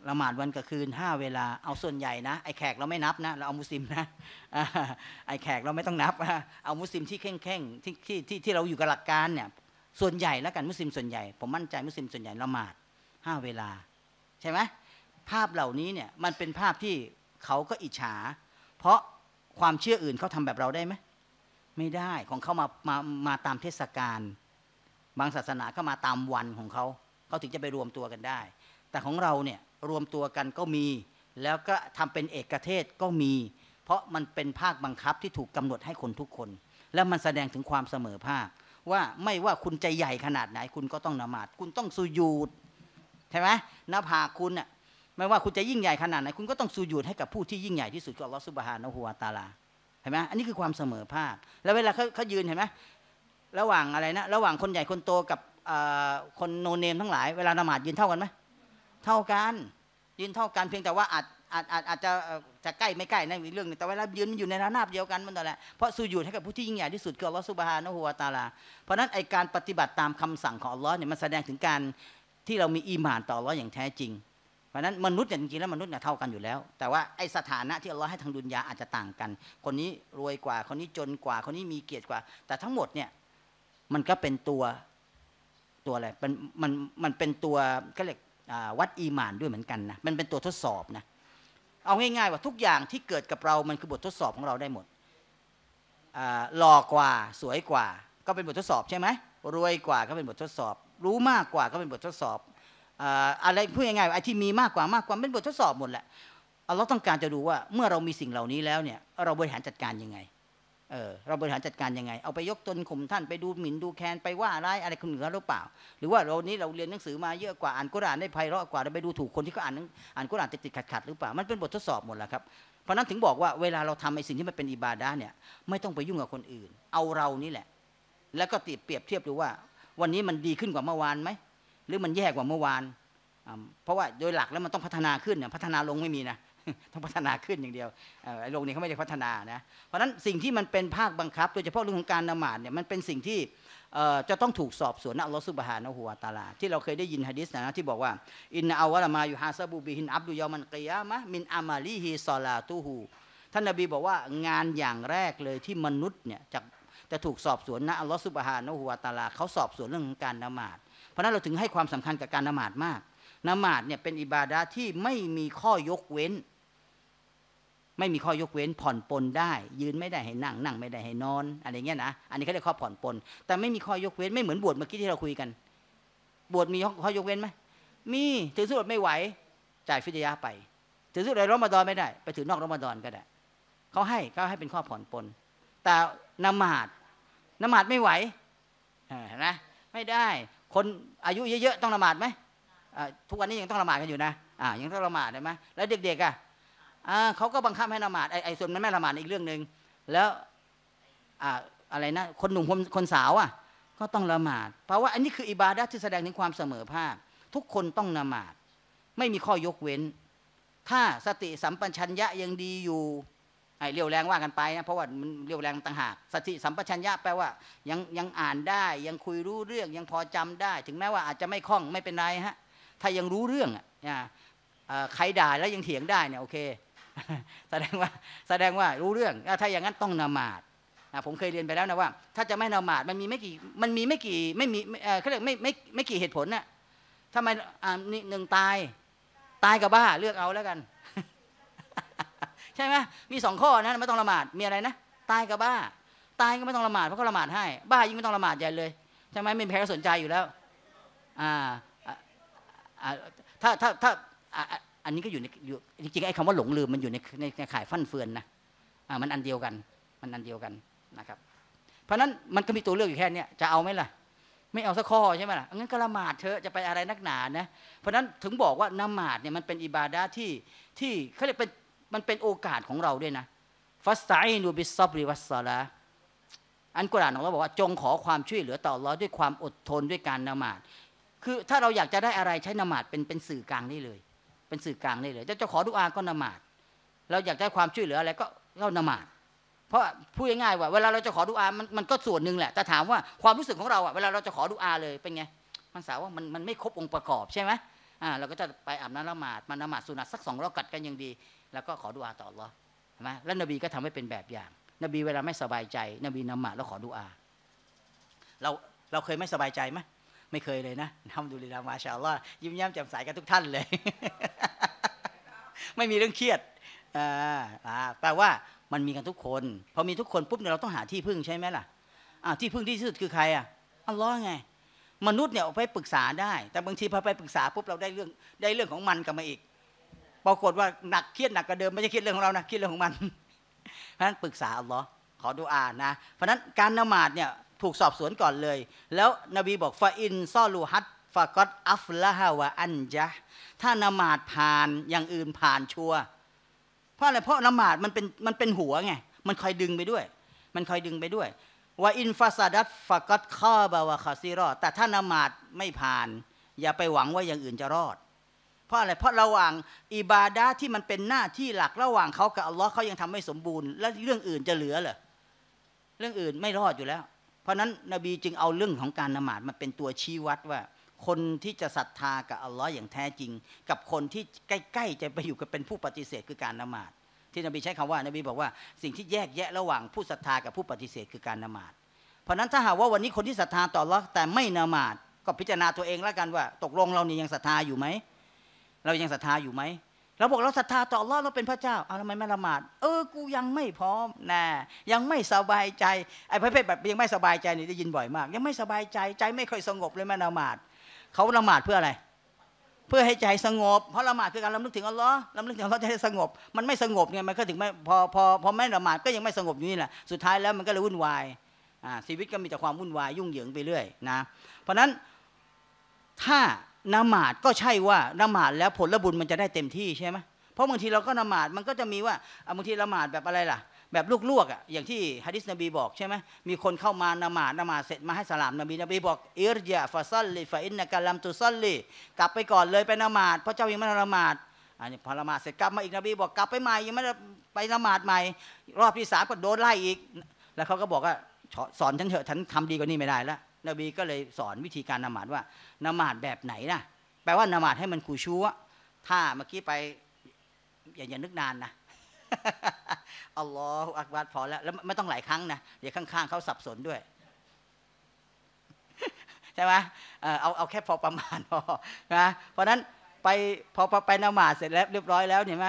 Speaker 1: ละหมาดวันกับคืนห้าเวลาเอาส่วนใหญ่นะไอ้แขกเราไม่นับนะเราเอามุสลิมนะไอ้แขกเราไม่ต้องนับ เอามุสลิมที่แข่งๆที่ที่ที่ที่เราอยู่กับหลักการเนี่ย ส่วนใหญ่แล้วกันมุสลิมส่วนใหญ่ ผมมั่นใจมุสลิมส่วนใหญ่ละหมาดห้าเวลา ใช่ไหมภาพเหล่านี้เนี่ยมันเป็นภาพที่เขาก็อิจฉา เพราะความเชื่ออื่นเขาทำแบบเราได้ไหมไม่ได้ของเขามามามาตามเทศกาลบางศาสนาเขามาตามวันของเขาเขาถึงจะไปรวมตัวกันได้ แต่ของเราเนี่ยรวมตัวกันก็มี แล้วก็ทำเป็นเอกเทศก็มี เพราะมันเป็นภาคบังคับที่ถูกกำหนดให้คนทุกคน และมันแสดงถึงความเสมอภาค ว่าไม่ว่าคุณใจใหญ่ขนาดไหน คุณก็ต้องนมาดคุณต้องสุยูดใช่ไหมหน้าผาคุณน่ะไม่ว่าคุณจะยิ่งใหญ่ขนาดไหน คุณก็ต้องสุยูดให้กับผู้ที่ยิ่งใหญ่ที่สุดก็อัลลอฮฺสุบฮานะฮูวาตาลาเห็นไหมอันนี้คือความเสมอภาคแล้วเวลาเขาเขายืนเห็นไหมระหว่างอะไรนะระหว่างคนใหญ่คนโตกับคนโนเนมทั้งหลายเวลานมาดยืนเท่ากันไหมเท่ากันยืนเท่ากันเพียงแต่ว่าอาจอาจอาจอาจจะจะใกล้ไม่ใกล้นั่นอีกเรื่องนึงแต่เวลายืนมันอยู่ในระนาบเดียวกันมันนั่นแหละเพราะสุญูดให้กับผู้ที่ยิ่งใหญ่ที่สุดคืออัลลอฮฺสุบฮานะฮูวาตาลาเพราะนั้นไอการปฏิบัติตามคำสั่งของอัลลอฮ์เนี่ยมันแสดงถึงการที่เรามีอีหมานต่ออัลลอฮ์อย่างแท้จริงเพราะนั้นมนุษย์อย่างจริงๆแล้วมนุษย์เนี่ยเท่ากันอยู่แล้ว แต่ว่าไอสถานะที่อัลลอฮ์ให้ทางดุนยาอาจจะต่างกัน คนนี้รวยกว่า คนนี้จนกว่า คนนี้มีเกียรติกว่า แต่ทั้งหมดเนี่ยมันก็เป็นตัวตัวอะไรมันมันมันเป็นตัวก็เรียกวัดอีหมานด้วยเหมือนกันนะมันเป็นตัวทดสอบนะเอาง่ายๆว่าทุกอย่างที่เกิดกับเรามันคือบททดสอบของเราได้หมดหล่อกว่าสวยกว่าก็เป็นบททดสอบใช่ไหมรวยกว่าก็เป็นบททดสอบ รู้มากกว่าก็เป็นบททดสอบอะไรพูดง่ายๆไอ้ที่มีมากกว่ามากกว่าเป็นบททดสอบหมดแหละเราต้องการจะดูว่าเมื่อเรามีสิ่งเหล่านี้แล้วเนี่ยเราบริหารจัดการยังไงเออเราบริหารจัดการยังไง เอาไปยกตนข่มท่านไปดูหมิ่นดูแคลนไปว่าอะไรอะไรคนอื่นหรือเปล่า หรือว่าเรานี้เราเรียนหนังสือมาเยอะกว่าอ่านกุรานได้ไพเราะกว่าเราไปดูถูกคนที่เขาอ่านอ่านกุรานติดติดขัดขัดหรือเปล่ามันเป็นบททดสอบหมดแล้วครับ เพราะนั้นถึงบอกว่าเวลาเราทำไอ้สิ่งที่มันเป็นอิบาดะเนี่ยไม่ต้องไปยุ่งกับคนอื่น เอาเรานี่แหละ แล้วก็ติเปรียบเทียบดูว่า วันนี้มันดีขึ้นกว่าเมื่อวานไหมหรือมันแย่กว่าเมื่อวานเพราะว่าโดยหลักแล้วมันต้องพัฒนาขึ้นเนี่ยพัฒนาลงไม่มีนะต้องพัฒนาขึ้นอย่างเดียวไอ้โลกนี้เขาไม่ได้พัฒนานะ เพราะฉะนั้นสิ่งที่มันเป็นภาคบังคับ โดยเฉพาะเรื่องของการนมาดเนี่ยมันเป็นสิ่งที่จะต้องถูกสอบสวนอัลลอฮฺสุบฮานะหัวตาลา ที่เราเคยได้ยินฮะดิษนะที่บอกว่าอินอาวะละมาอยู่ฮาซาบูบิฮินอับดุยามันกิยามะมินอามาลีฮิซอลาตูฮูท่านนบีบอกว่างานอย่างแรกเลยที่มนุษย์เนี่ยจะจะถูกสอบสวนนะอัลลอฮฺสุบฮานะหัวตาลาเขาสอบสวนเรื่องของการนมาดเพราะนั้นเราถึงให้ความสำคัญกับการนมาดมากนมาดเนี่ยเป็นอิบาดาที่ไม่มีข้อยกเว้นไม่มีข้อยกเว้นผ่อนปลนได้ ยืนไม่ได้ให้นั่ง นั่งไม่ได้ให้นอนอะไรเงี้ยนะอันนี้เขาเรียกข้อผ่อนปลนแต่ไม่มีข้อยกเว้นไม่เหมือนบวชเมื่อกี้ที่เราคุยกัน บวชมีข้อยกเว้นไหมมีถือสุดไม่ไหว จ่ายฟิตยาไปถือสุดในรอมฎอนไม่ได้ ไปถือนอกรอมฎอนก็ได้เขาให้เขาให้เป็นข้อผ่อนปลนแต่นมาดนมาดไม่ไหวเห็นไหมไม่ได้คนอายุเยอะๆต้องนมาดไหมทุกวันนี้ยังต้องละหมาดกันอยู่นะอ่ายังต้องละหมาดใช่ไหมแล้วเด็กๆอ่ะเขาก็ บังคับ ให้ละหมาดไอ้ไอ้ ส่วนนั้นไม่ละหมาดอีก เรื่องหนึ่ง แล้วอ่าอะไร นะ คน หนุ่มคนคนสาวอ่ะก็ ต้อง ละหมาด เพราะว่า อันนี้ คือ อิบาดะที่ แสดง ถึง ความ เสมอ ภาคทุก คน ต้องละหมาด ไม่มี ข้อยกเว้น ถ้า สติ สัมปชัญญะ ยัง ดี อยู่ ไอ้ เรียวแรง ว่ากัน ไป นะ เพราะว่า มัน เรียวแรงต่างหาก สติ สัมปชัญญะ แปลว่า ยัง ยัง อ่าน ได้ ยัง คุยรู้เรื่อง ยัง พอจำได้ ถึงแม้ว่า อาจจะ ไม่ คล่อง ไม่ เป็นไร ฮะถ้ายังรู้เรื่องอ่ะใครด่าแล้วยังเถียงได้เนี่ยโอเคแสดงว่าแสดงว่ารู้เรื่องถ้าอย่างนั้นต้องนมาดผมเคยเรียนไปแล้วนะว่า ถ้าจะไม่นมาดมันมีไม่กี่มันมีไม่กี่ไม่มีเขาเรียกไม่ไม่ไม่กี่เหตุผลน่ะทำไมหนึ่งตาย ตายกับบ้า เลือกเอาแล้วกัน ใช่ไหมมีสองข้อนะไม่ต้องละหมาดมีอะไรนะ ตายกับบ้า ตายก็ไม่ต้องละหมาดเพราะเขาละหมาดให้ บ้ายิ่งไม่ต้องละหมาดใหญ่เลยใช่ไหมไม่แี้สนใจอยู่แล้ว อ่าถ้าถ้าถ้าอันนี้ก็อยู่ในจริงๆไอ้คำว่าหลงลืมมันอยู่ในในข่ายฟั่นเฟือนนะอ่ามันอันเดียวกัน มันอันเดียวกันนะครับ เพราะนั้นมันก็มีตัวเลือกอยู่แค่นี้จะเอาไหมล่ะ ไม่เอาสักข้อใช่ไหมล่ะ งั้นก็ละหมาดเถอะจะไปอะไรนักหนานะเพราะนั้นถึงบอกว่าละหมาดเนี่ยมันเป็นอิบาดาที่ที่เขาเรียกเป็นมันเป็นโอกาสของเราด้วยนะฟัสไซนูบิสซับริวัสซาละอันกุรานของเราบอกว่าจงขอความช่วยเหลือต่อเราด้วยความอดทนด้วยการนมาด คือถ้าเราอยากจะได้อะไรใช้นมาดเป็นเป็นสื่อกลางได้เลยเป็นสื่อกลางได้เลยจะขอดุอา ก็นมาดเราอยากได้ความช่วยเหลืออะไรก็ก็นมาดเพราะพูดง่ายๆว่า เวลาเราจะขอดุอามันมันก็ส่วนหนึ่งแหละแต่ถามว่าความรู้สึกของเราอ่ะเวลาเราจะขอดุอาเลยเป็นไงมันสาวว่ามันมันไม่ครบองค์ประกอบใช่ไหมอ่าเราก็จะไปอาบน้ำละหมาดมาละหมาดสุนัตสักสองรอบกัดกันยังดี แล้วก็ขอดุอาต่อเรอใช่ไหมแล้วนบีก็ทำให้เป็นแบบอย่าง นบี เวลาไม่สบายใจ นบีนมาดแล้วขอดุอาเราเราเคยไม่สบายใจไหมไม่เคยเลยนะทำดูลีลามาชาลลอฮยิ้มแย้มแจ่มใสกันทุกท่านเลย ไม่มีเรื่องเครียดอ่าแปลว่ามันมีกันทุกคนพอมีทุกคนปุ๊บเนี่ยเราต้องหาที่พึ่งใช่ไหมล่ะอ่าที่พึ่งที่สุดคือใครอ่ะอัลลอฮ์ไง มนุษย์เนี่ยไปปรึกษาได้ แต่บางทีพอไปปรึกษาปุ๊บเราได้เรื่องได้เรื่องของมันกลับมาอีกปรากฏว่าหนักเครียดหนักกว่าเดิม ไม่ใช่เครียดเรื่องของเรานะเครียดเรื่องของมัน เพราะฉะนั้นปรึกษาอัลลอฮ์ขอดูอานะ เพราะฉะนั้นการนมาดเนี่ยถูกสอบสวนก่อนเลย แล้วนบีบอกฟาอินซอลูฮัตฟากอตอัฟละฮาวะอันยะถ้านมาดผ่านอย่างอื่นผ่านชัวเพราะอะไรเพราะนมาดมันเป็นมันเป็นหัวไงมันคอยดึงไปด้วย มันคอยดึงไปด้วยว่าอินฟาซาดัตฟากอตข้อบาวาคาซีรอแต่ถ้านมาดไม่ผ่าน อย่าไปหวังว่าอย่างอื่นจะรอด เพราะอะไร เพราะระหว่างอิบาดาที่มันเป็นหน้าที่หลักระหว่างเขากับอัลลอฮ์เขายังทำไม่สมบูรณ์ แล้วเรื่องอื่นจะเหลือเหรอเรื่องอื่นไม่รอดอยู่แล้วราะนั้นนบีจึงเอาเรื่องของการนมาดมาเป็นตัวชี้วัดว่า คนที่จะศรัทธากับอัลลอฮ์อย่างแท้จริง กับคนที่ใกล้ ๆ จะไปอยู่กับเป็นผู้ปฏิเสธคือการนมาดที่นบีใช้คำว่านบีบอกว่า สิ่งที่แยกแยะระหว่างผู้ศรัทธากับผู้ปฏิเสธคือการนมาดเพราะนั้นถ้าหากว่าวันนี้คนที่ศรัทธาต่อรักแต่ไม่นมาดก็พิจารณาตัวเองแล้วกันว่าตกลงเรานี่ยังศรัทธาอยู่ไหมเรายังศรัทธาอยู่ไหมเราบอกเราศรัทธาต่อรอดเราเป็นพระเจ้า เอาทำไมไม่ละหมาด เออ กูยังไม่พร้อมนะยังไม่สบายใจไอ้ประเภทแบบยังไม่สบายใจนี่ได้ยินบ่อยมาก ยังไม่สบายใจใจไม่ค่อยสงบเลยแม่ละหมาดเขาละหมาดเพื่ออะไร เพื่อให้ใจสงบ เพราะละหมาดคือการลำลึกถึงอัลลอฮ์ลำลึกถึงอัลลอฮ์จะใจสงบ มันไม่สงบไง มันก็ถึงไม่พอพอพอแม่ละหมาดก็ยังไม่สงบอยู่นี่แหละ สุดท้ายแล้วมันก็เลยวุ่นวาย อ่า ชีวิตก็มีแต่ความวุ่นวายยุ่งเหยิงไปเรื่อยนะ เพราะนั้นถ้านมาดก็ใช่ว่านมาดแล้วผลบุญมันจะได้เต็มที่ใช่ไหมเพราะบางทีเราก็นมาดมันก็จะมีว่าบางทีละหมาดแบบอะไรล่ะ แบบลวกๆอ่ะอย่างที่ฮะดิษนบีบอกใช่ไหมมีคนเข้ามานมาดนมาดเสร็จมาให้สลามนบีนบีบอกเอิรยาฟาซัลลีฟาอินนกะลัมตุซัลลีกลับไปก่อนเลยไปนมาดเพราะเจ้ายังไม่นมาดอันนี้พอละมาดเสร็จกลับมาอีกนบีบอกกลับไปใหม่ยังไม่ไปนมาดใหม่ รอบที่สามก็โดนไล่อีก แล้วเขาก็บอกว่าสอนฉันเถอะฉันทำดีกว่านี้ไม่ได้แล้วนบีก็เลยสอนวิธีการนมาดว่า นมาดแบบไหนนะแปลว่านมาดให้มันคูชัวถ้าเมื่อกี้ไปอย่าอย่านึกนานนะอัลลอฮฺอักบารพอแล้วแล้วไม่ต้องหลายครั้งนะเดี๋ยวข้างๆเขาสับสนด้วยใช่ไหมเอาเอาแค่พอประมาณพอนะเพราะนั้นไปพอไปนมาดเสร็จแล้วเรียบร้อยแล้วเห็นไหม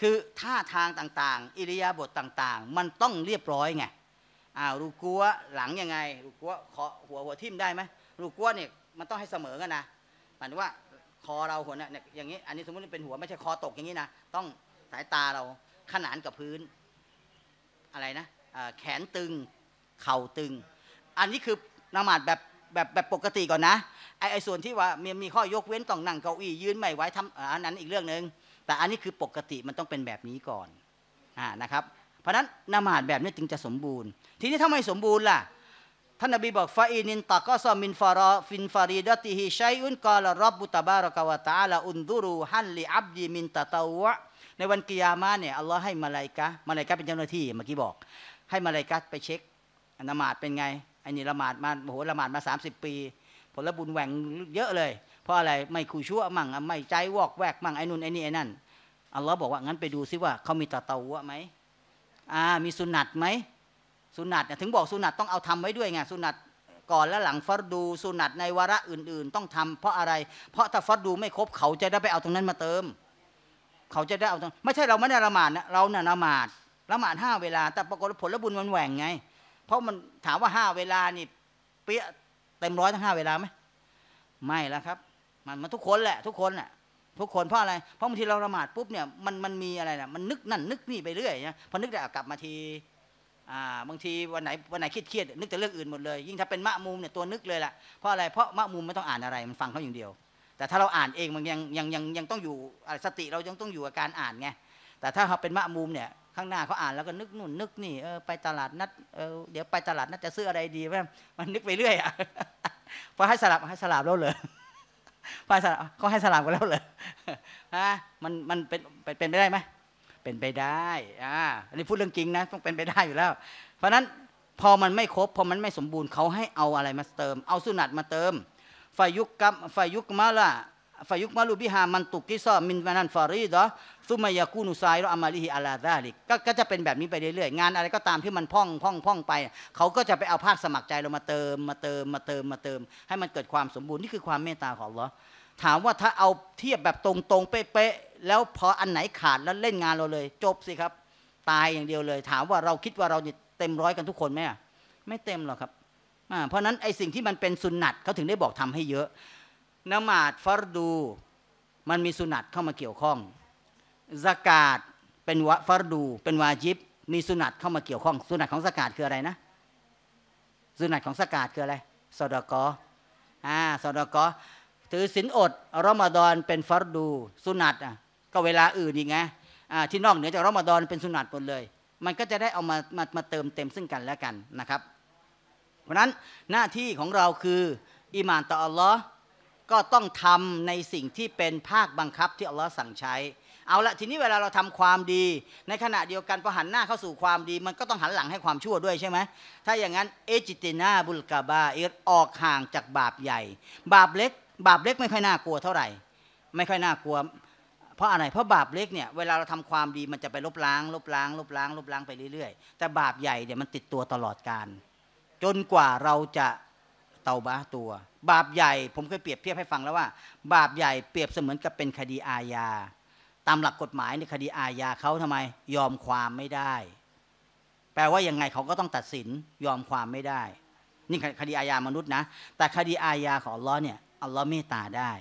Speaker 1: คือท่าทางต่าง ๆ อิริยาบถต่าง ๆ มันต้องเรียบร้อยไงอ้าวรูกัวหลังยังไงรูกัวคอหัวหัวทิ่มได้ไหมรูกัวเนี่ยมันต้องให้เสมอกันนะหมายถึงว่าคอเราหัวเนี่ยอย่างนี้อันนี้สมมติเป็นหัวไม่ใช่คอตกอย่างนี้นะต้องสายตาเราขนานกับพื้น อะไรนะแขนตึงเข่าตึง อันนี้คือนามาดแบบแบบแบบปกติก่อนนะไอไอส่วนที่ว่ามีมีข้อยกเว้นต้องนั่งเก้าอี้ยืนไม่ไหวทำอันนั้นอีกเรื่องหนึ่งแต่อันนี้คือปกติมันต้องเป็นแบบนี้ก่อนอ่านะครับเพราะนั้นนมาดแบบนี้จึงจะสมบูรณ์ ทีนี้ถ้าไม่สมบูรณ์ล่ะ ท่านนบีบอกฟาอินินตะก็ซมินฟารอฟินฟารีดติฮิชัยอุนกาลรับบุตบารกาวตาลาอุนดูรูฮันลีอับดีมินตะตาวะในวันกิยามาเนี่ยอัลลอฮ์ให้มาลายกะมาลายกะเป็นเจ้าหน้าที่เมื่อกี้บอก ให้มาลายกะไปเช็คนมาดเป็นไงไอ้นี่ละหมาดมาโอ้โหละหมาดมา 30 ปี ผลบุญแหว่งเยอะเลย เพราะอะไร ไม่คุยชั่วมั่ง ไม่ใจวอกแวกมั่งไอ้นุ่นไอ้นี่ไอ้นั่น อัลลอฮ์บอกว่างั้นไปดูซิว่าเขามีตะตาวะไหมอามีสุนัตไหมสุนัตถึงบอกสุนัตต้องเอาทำไว้ด้วยไงสุนัตก่อนและหลังฟัดดูสุนัตในวาระอื่นๆ ต้องทำ เพราะอะไร เพราะถ้าฟัดดูไม่ครบ เขาจะได้ไปเอาตรงนั้นมาเติม เขาจะได้เอาตรงไม่ใช่เราไม่ได้ละหมาดนะ เราเนี่ยละหมาดละหมาดห้าเวลา แต่ปรากฏผลบุญ มันแหว่งไง เพราะมันถามว่าห้าเวลานี่ เปี้ยเต็มร้อยทั้งห้าเวลาไหมไม่แล้วครับ มันมันทุกคนแหละทุกคนแหละทุกคนเพราะอะไรเพราะบางทีเราละหมาดปุ๊บเนี่ยมันมันมีอะไรนะมันนึกนั่นนึกนี่ไปเรื่อยนะพอนึกได้กลับมาที อ่าบางทีวันไหนวันไหนเครียดเครียดนึกแต่เรื่องอื่นหมดเลย ยิ่งถ้าเป็นมะมุมเนี่ยตัวนึกเลยแหละเพราะอะไรเพราะมะมุมไม่ต้องอ่านอะไรมันฟังเขาอย่างเดียว แต่ถ้าเราอ่านเองมันยังยังยังยังต้องอยู่สติเรายังต้องอยู่กับการอ่านไงแต่ถ้าเขาเป็นมะมุมเนี่ย ข้างหน้าเขาอ่านแล้วก็นึกนู่นนึกนี่เออไปตลาดนัดเออเดี๋ยวไปตลาดนัดจะซื้ออะไรดีแม่มันนึกไปเรื่อยอ่ะพอให้สลับให้สลับแล้วเลย่ายสลับเขาให้สลามกันแล้วเหรอฮะมันมันเป็นเป็นไปได้ไหม เป็นไปได้อ่าอันนี้พูดเรื่องจริงนะ ต้องเป็นไปได้อยู่แล้ว เพราะนั้นพอมันไม่ครบ พอมันไม่สมบูรณ์เขาให้เอาอะไรมาเติม เอาสุนัตมาเติมไฟยุกกับไฟยุกมาละฟายุกมาลูบิฮามันตุกิซอมินมานันฟารีดอซุมายากูนุไซารออามาลิฮิอาลาดาลิกก็จะเป็นแบบนี้ไปเรื่อยๆ งานอะไรก็ตามที่มันพ่องพ่องพ่องไปเขาก็จะไปเอาภาคสมัครใจเรามาเติมมาเติมมาเติมมาเติม ให้มันเกิดความสมบูรณ์นี่คือความเมตตาของเราถามว่าถ้าเอาเทียบแบบตรงๆเป๊ะๆแล้วพออันไหนขาดแล้วเล่นงานเราเลย จบสิครับ ตายอย่างเดียวเลย ถามว่าเราคิดว่าเราเต็มร้อยกันทุกคนไหมไม่เต็มหรอกครับเพราะนั้นไอ้สิ่งที่มันเป็นสุนนัตเขาถึงได้บอกทำให้เยอะนมาดฟารดู มันมีสุนัตเข้ามาเกี่ยวข้องสกาดเป็นวะฟารดู เป็นวาจิบ มีสุนัตเข้ามาเกี่ยวข้องสุนัตของสกาดคืออะไรนะสุนัตของสกาดคืออะไรสอดกออ่าสอดกอถือศีลอดรอมฎอนเป็นฟารดูสุนัตอ่ะก็เวลาอื่นอีกไงอ่าที่นอกเหนือจากรอมฎอนเป็นสุนัตหมดเลย มันก็จะได้เอามามามาเติมเต็มซึ่งกันและกันนะครับ เพราะนั้นหน้าที่ของเราคืออิมานต่ออัลลอฮ์ก็ต้องทำในสิ่งที่เป็นภาคบังคับ ที่อัลลอฮ์สั่งใช้ เอาละทีนี้เวลาเราทำความดี ในขณะเดียวกันพอหันหน้าเข้าสู่ความดี มันก็ต้องหันหลังให้ความชั่วด้วยใช่ไหมถ้าอย่างนั้นเอจิตินาบุลกาบาเอออกห่างจากบาปใหญ่ บาปเล็ก บาปเล็กไม่ค่อยน่ากลัวเท่าไหร่ ไม่ค่อยน่ากลัวเพราะอะไรเพราะบาปเล็กเนี่ยเวลาเราทำความดีมันจะไปลบล้าง ลบล้างลบล้างลบล้างไปเรื่อยๆแต่บาปใหญ่เนี่ยมันติดตัวตลอดการจนกว่าเราจะเตาบ้าตัวบาปใหญ่ผมเคยเปรียบเทียบให้ฟังแล้วว่าบาปใหญ่เปรียบเสมือนกับเป็นคดีอาญาตามหลักกฎหมายในคดีอาญาเขาทำไม ยอมความไม่ได้ แปลว่ายังไงเขาก็ต้องตัดสินยอมความไม่ได้ นี่คดีอาญามนุษย์นะ แต่คดีอาญาของอัลลอฮ์เนี่ยอัลลอฮ์เมตตาได้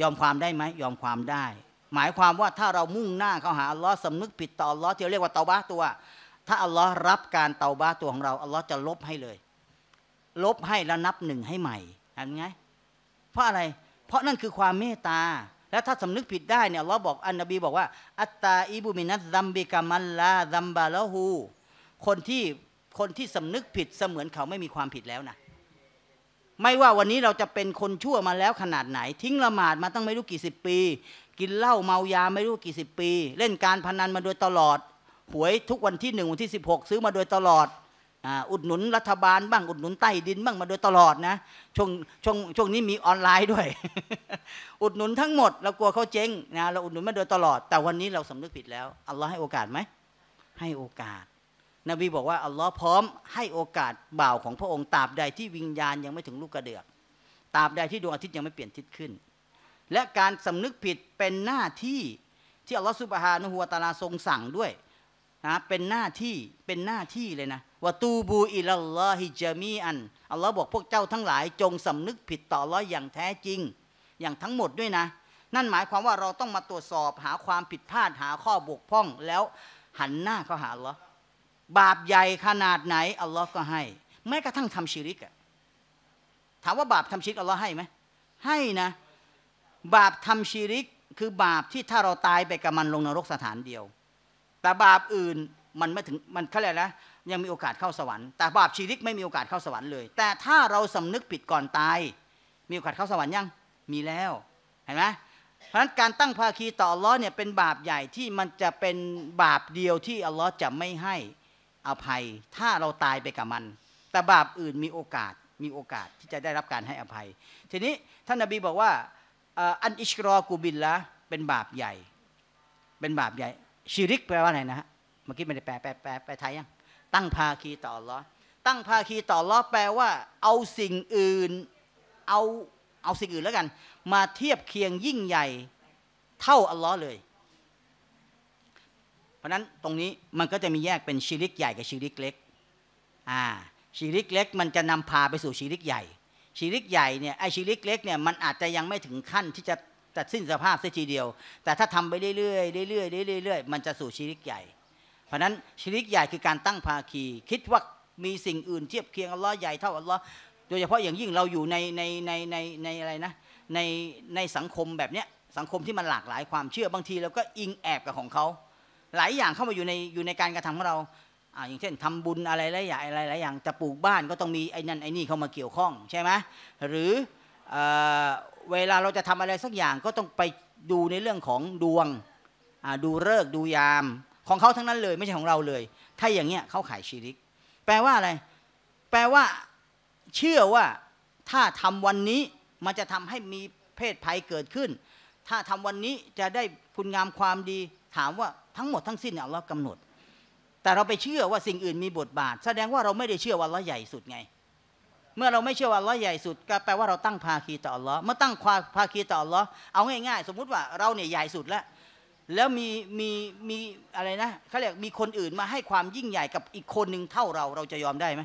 Speaker 1: ยอมความได้ไหมยอมความได้ หมายความว่าถ้าเรามุ่งหน้าเข้าหาอัลลอฮ์สำนึกผิดต่ออัลลอฮ์ที่เรียกว่าเตาบ้าตัวถ้าอัลลอฮ์รับการเตาบ้าตัวของเราอัลลอฮ์จะลบให้เลย ลบให้แล้วนับหนึ่งให้ใหม่เห็นไงเพราะอะไร เพราะนั่นคือความเมตตา แล้วถ้าสำนึกผิดได้เนี่ยเราบอกอันนบีบอกว่าอัตตาอิบุมินัตซัมบิกามันลาซัมบาลหูคนที่คนที่สำนึกผิดเสมือนเขาไม่มีความผิดแล้วนะ ไม่ว่าวันนี้เราจะเป็นคนชั่วมาแล้วขนาดไหน ทิ้งละหมาดมาตั้งไม่รู้กี่สิบปี กินเหล้าเมายาไม่รู้กี่สิบปี เล่นการพนันมาโดยตลอดหวยทุกวันที่หนึ่งวันที่16 ซื้อมาโดยตลอดอุดหนุนรัฐบาลบ้างอุดหนุนใต้ดินบ้างมาโดยตลอดนะช่วงช่วงช่วงนี้มีออนไลน์ด้วย อุดหนุนทั้งหมดเรากลัวเขาเจ๊งนะเราอุดหนุนมาโดยตลอด แต่วันนี้เราสำนึกผิดแล้ว อัลลอฮ์ให้โอกาสไหมให้โอกาสนบีบอกว่าอัลลอฮ์พร้อมให้โอกาส บ่าวของพระองค์ตราบใดที่วิญญาณยังไม่ถึงลูกกระเดือกตราบใดที่ดวงอาทิตย์ยังไม่เปลี่ยนทิศขึ้น และการสำนึกผิดเป็นหน้าที่ ที่อัลลอฮ์สุบฮานุฮัวตาลาทรงสั่งด้วยนะเป็นหน้าที่เป็นหน้าที่เลยนะวะตูบูอิลลอฮิจามีอันอัลลอฮ์บอกพวกเจ้าทั้งหลายจงสำนึกผิดต่อร้อยอย่างแท้จริง อย่างทั้งหมดด้วยนะ นั่นหมายความว่าเราต้องมาตรวจสอบหาความผิดพลาดหาข้อบกพร่องแล้วหันหน้าเข้าหาอัลลอฮ์บาปใหญ่ขนาดไหนอัลลอฮ์ก็ให้ แม้กระทั่งทำชิริกอะถามว่าบาปทำชิริกอัลลอฮ์ให้ไหมให้นะ บาปทำชิริกคือบาปที่ถ้าเราตายไปกับมันลงนรกสถานเดียว แต่บาปอื่นมันไม่ถึงมันเขาเรียกนะยังมีโอกาสเข้าสวรรค์แต่บาปชีริกไม่มีโอกาสเข้าสวรรค์เลยแต่ถ้าเราสำนึกผิดก่อนตายมีโอกาสเข้าสวรรค์ยัง มีแล้วเห็นไหมเพราะฉะนั้นการตั้งภาคีต่ออัลลอฮ์เนี่ยเป็นบาปใหญ่ที่มันจะเป็นบาปเดียวที่อัลลอฮ์จะไม่ให้อภัย ถ้าเราตายไปกับมัน แต่บาปอื่นมีโอกาส มีโอกาสที่จะได้รับการให้อภัย ทีนี้ ท่านนาบีบอกว่าอันอิชรอกูบินละเป็นบาปใหญ่ เป็นบาปใหญ่ชีริกแปลว่าอะไรนะฮะเมื่อกี้ไม่ได้แปลแปลแปลไทยยังตั้งภาคีต่อล้อตั้งภาคีต่อล้อแปลว่า เอาสิ่งอื่นเอาเอาสิ่งอื่นแล้วกัน มาเทียบเคียงยิ่งใหญ่ เท่าอัลลอฮ์เลย เพราะนั้นตรงนี้มันก็จะมีแยกเป็นชีริกใหญ่กับชีริกเล็ก อ่าชีริกเล็ก มันจะนำพาไปสู่ชีริกใหญ่ชีริกใหญ่เนี่ยไอชีริกเล็กเนี่ยมันอาจจะยังไม่ถึงขั้นที่จะจะสิ้นสภาพเสียทีเดียว แต่ถ้าทำไปเรื่อยๆเรื่อยๆเรื่อยๆมันจะสู่ชีริกใหญ่เพราะนั้นชิริกใหญ่คือการตั้งภาคีคิดว่ามีสิ่งอื่นเทียบเคียงอัลลอฮ์ใหญ่เท่าอัลลอฮ์โดยเฉพาะอย่างยิ่งเราอยู่ในในในในในอะไรนะในในสังคมแบบเนี้ยสังคมที่มันหลากหลายความเชื่อบางทีเราก็อิงแอบกับของเขาหลายอย่างเข้ามาอยู่ในอยู่ในการกระทำของเราอ่าอย่างเช่นทำบุญอะไรหลายอย่างอะไรหลายอย่างจะปลูกบ้าน ก็ต้องมีไอ้นั่นไอ้นี่เข้ามาเกี่ยวข้องใช่ไหมหรือเอเวลาเราจะทำอะไรสักอย่างก็ต้องไปดูในเรื่องของดวงดูเลิกดูยามของเขาทั้งนั้นเลยไม่ใช่ของเราเลย ถ้าอย่างเงี้ยเขาขายชีริกแปลว่าอะไร แปลว่าเชื่อว่าถ้าทำวันนี้มันจะทำให้มีเพศภัยเกิดขึ้น ถ้าทำวันนี้จะได้คุณงามความดีถามว่าทั้งหมดทั้งสิ้นเ่ยเรากำหนด แต่เราไปเชื่อว่าสิ่งอื่นมีบทบาท แสดงว่าเราไม่ได้เชื่อว่าเราใหญ่สุดไง เมื่อเราไม่เชื่อว่าเราใหญ่สุดก็แปลว่าเราตั้งภาคีต่ออัลลอฮ์เมื่อตั้งภาคีต่ออัลลอฮ์เอาง่ายๆสมมุติว่าเราเนี่ยใหญ่สุดแล้วแล้วมีมี มีอะไรนะเขาเรียกมีคนอื่นมาให้ความยิ่งใหญ่กับอีกคนหนึ่งเท่าเราเราจะยอมได้ไหม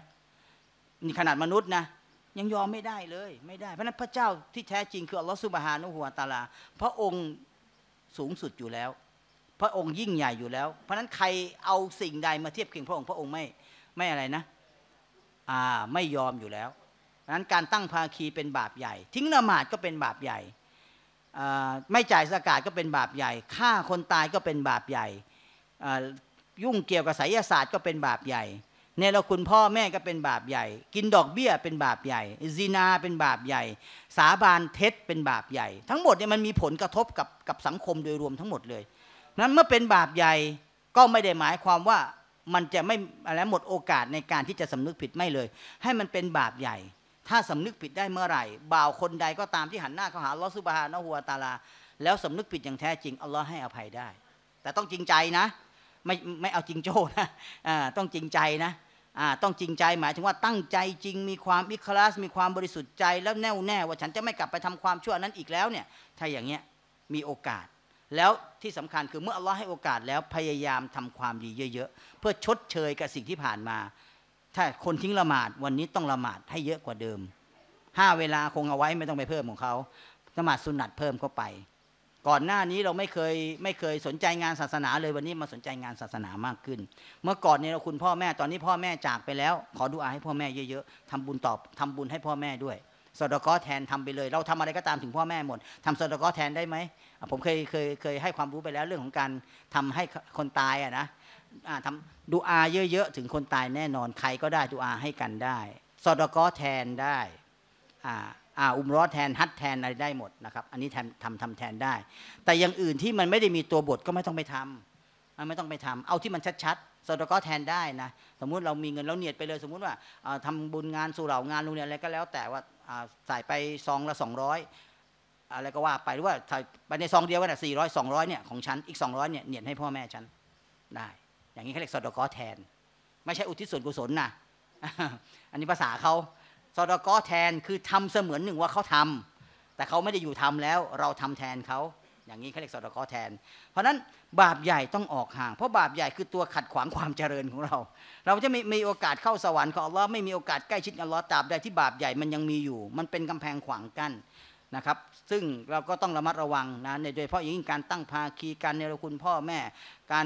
Speaker 1: นี่ขนาดมนุษย์นะ ยังยอมไม่ได้เลย ไม่ได้เพราะนั้นพระเจ้าที่แท้จริงคืออัลลอฮฺสุบฮานุหัวตาลาพระองค์สูงสุดอยู่แล้ว พระองค์ยิ่งใหญ่อยู่แล้ว เพราะนั้นใครเอาสิ่งใดมาเทียบเคียงพระองค์พระองค์ไม่ไม่อะไรนะอ่าไม่ยอมอยู่แล้ว เพราะนั้นการตั้งภาคีเป็นบาปใหญ่ ทิ้งละหมาดก็เป็นบาปใหญ่ไม่จ่ายสกาดก็เป็นบาปใหญ่ ฆ่าคนตายก็เป็นบาปใหญ่ ยุ่งเกี่ยวกับไสยศาสตร์ก็เป็นบาปใหญ่ เนรคุณพ่อแม่ก็เป็นบาปใหญ่ กินดอกเบี้ยเป็นบาปใหญ่ซีนาเป็นบาปใหญ่ สาบานเท็จเป็นบาปใหญ่ ทั้งหมดเนี่ยมันมีผลกระทบกับกับสังคมโดยรวมทั้งหมดเลย นั้นเมื่อเป็นบาปใหญ่ก็ไม่ได้หมายความว่า มันจะไม่อะไรหมดโอกาสในการที่จะสำนึกผิดไม่เลย ให้มันเป็นบาปใหญ่ถ้าสำนึกผิดได้เมื่อไหร่บ่าวคนใดก็ตามที่หันหน้าเข้าหาลอสุบฮานะฮัวตาลาแล้วสำนึกผิดอย่างแท้จริงอัลลอฮ์ให้อภัยได้ แต่ต้องจริงใจนะ ไม่ไม่เอาจริงโจ้นะต้องจริงใจนะต้องจริงใจหมายถึงว่าตั้งใจจริงมีความอิคลาสมีความบริสุทธิ์ใจแล้วแน่วแน่ว่าฉันจะไม่กลับไปทำความชั่วนั้นอีกแล้วเนี่ยถ้าอย่างเงี้ยมีโอกาส แล้วที่สำคัญคือเมื่ออัลลอฮ์ให้โอกาสแล้วพยายามทำความดีเยอะๆเพื่อชดเชยกับสิ่งที่ผ่านมาถ้าคนทิ้งละหมาดวันนี้ต้องละหมาดให้เยอะกว่าเดิมห้าเวลาคงเอาไว้ไม่ต้องไปเพิ่มของเขาละหมาดสุนัตเพิ่มเข้าไป ก่อนหน้านี้เราไม่เคยไม่เคยสนใจงานศาสนาเลยวันนี้มาสนใจงานศาสนามากขึ้น เมื่อก่อนเนี่ยเราคุณพ่อแม่ตอนนี้พ่อแม่จากไปแล้ว ขอดูอาให้พ่อแม่เยอะๆทำบุญตอบทำบุญให้พ่อแม่ด้วยสอดกอแทนทำไปเลย เราทำอะไรก็ตามถึงพ่อแม่หมดทำสอดกอแทนได้ไหมผมเคยเคยเคยให้ความรู้ไปแล้วเรื่องของการทำให้คนตายอะนะทำดูอาเยอะๆถึงคนตายแน่นอนใครก็ได้ดูอาให้กันได้สอดกอแทนได้อ่าอ่าอุมรอแทนฮัดแทนอะไรได้หมดนะครับอันนี้ทำทำทำแทนได้ แต่อย่างอื่นที่มันไม่ได้มีตัวบทก็ไม่ต้องไปทำไม่ต้องไปทำ เอาที่มันชัดๆสอดกอแทนได้นะสมมุติเรามีเงินเราเนียดไปเลยสมมุติว่าทำบุญงานสุเหล่างานโรงเรียนอะไรก็แล้วแต่ว่าใส่ไปซองละสองร้อยอะไรก็ว่าไปหรือว่าใส่ไปในซองเดียวกันสี่ร้อยสองร้อยเนี่ยของฉันอีกสองร้อยเนี่ยเนียดให้พ่อแม่ฉันได้อย่างนี้เขาเรียกสอดกอแทน ไม่ใช่อุทิศส่วนกุศลนะอันนี้ภาษาเขาสอดกอแทนคือทำเสมือนหนึ่งว่าเขาทำ แต่เขาไม่ได้อยู่ทำแล้วเราทำแทนเขาอย่างนี้เขาเรียกสอดกอแทน เพราะนั้นบาปใหญ่ต้องออกห่างเพราะบาปใหญ่คือตัวขัดขวางความเจริญของเรา เราจะไม่มีโอกาสเข้าสวรรค์ของอัลลอฮ์ไม่มีโอกาสใกล้ชิดอัลลอฮ์ตราบใดที่บาปใหญ่มันยังมีอยู่ มันเป็นกำแพงขวางกั้นนะครับ ซึ่งเราก็ต้องระมัดระวังนะโดยเฉพาะอย่างยิ่งการตั้งภาคีการเนรคุณพ่อแม่การ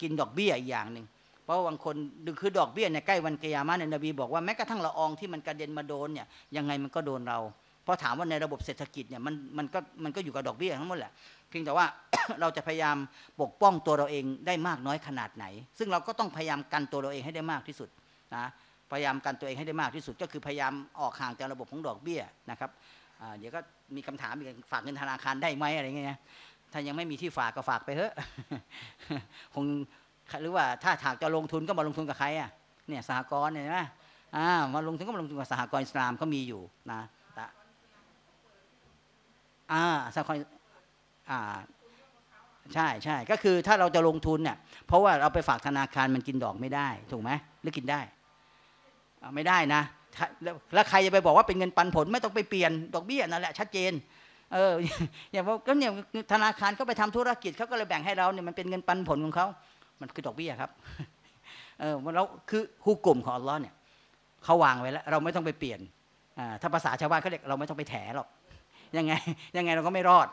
Speaker 1: กินดอกเบี้ยอีกอย่างหนึ่งเพราะบางคนคือดอกเบี้ยเนี่ยใกล้วันกียามาเนี่ยนบีบอกว่าแม้กระทั่งละอองที่มันกระเด็นมาโดนเนี่ย ยังไงมันก็โดนเรา เพราะถามว่าในระบบเศรษฐกิจเนี่ยมันมันก็มันก็อยู่กับดอกเบี้ยทั้งหมดแหละ เพียงแต่ว่าเราจะพยายาม ปกป้องตัวเราเองได้มากน้อยขนาดไหน ซึ่งเราก็ต้องพยายามกันตัวเราเองให้ได้มากที่สุดนะ พยายามกันตัวเองให้ได้มากที่สุดก็คือพยายามออกห่างจากระบบของดอกเบี้ยนะครับเดี๋ยวก็มีคำถามอีกฝากเงินธนาคารได้ไหมอะไรเงี้ย ถ้ายังไม่มีที่ฝากก็ฝากไปเถอะ คงหรือว่า ถ้าถากจะลงทุนก็มาลงทุนกับใครอ่ะ เนี่ยสหกรณ์เห็นไหมอ่ามาลงทุนก็มาลงทุนกับสหกรณ์อิสลามก็มีอยู่นะอ่าสหกรณ์อ่า ใช่ใช่ ก็คือถ้าเราจะลงทุนเนี่ย เพราะว่าเราไปฝากธนาคารมันกินดอกไม่ได้ ถูกไหมหรือกินได้ ไม่ได้นะแล้วใครจะไปบอกว่าเป็นเงินปันผล ไม่ต้องไปเปลี่ยนดอกเบี้ยนั่นแหละชัดเจน เออ อย่างว่าก็เนี่ยธนาคารเขาไปทำธุรกิจเขาก็เลยแบ่งให้เราเนี่ยมันเป็นเงินปันผลของเขา มันคือดอกเบี้ยครับ เออแล้วคือคูกลุ่มของอัลลอฮ์เนี่ยเขาวางไว้แล้วเราไม่ต้องไปเปลี่ยนถ้าภาษาชาวบ้านเขาเรียกเราไม่ต้องไปแถหรอกยังไง ยังไงเราก็ไม่รอด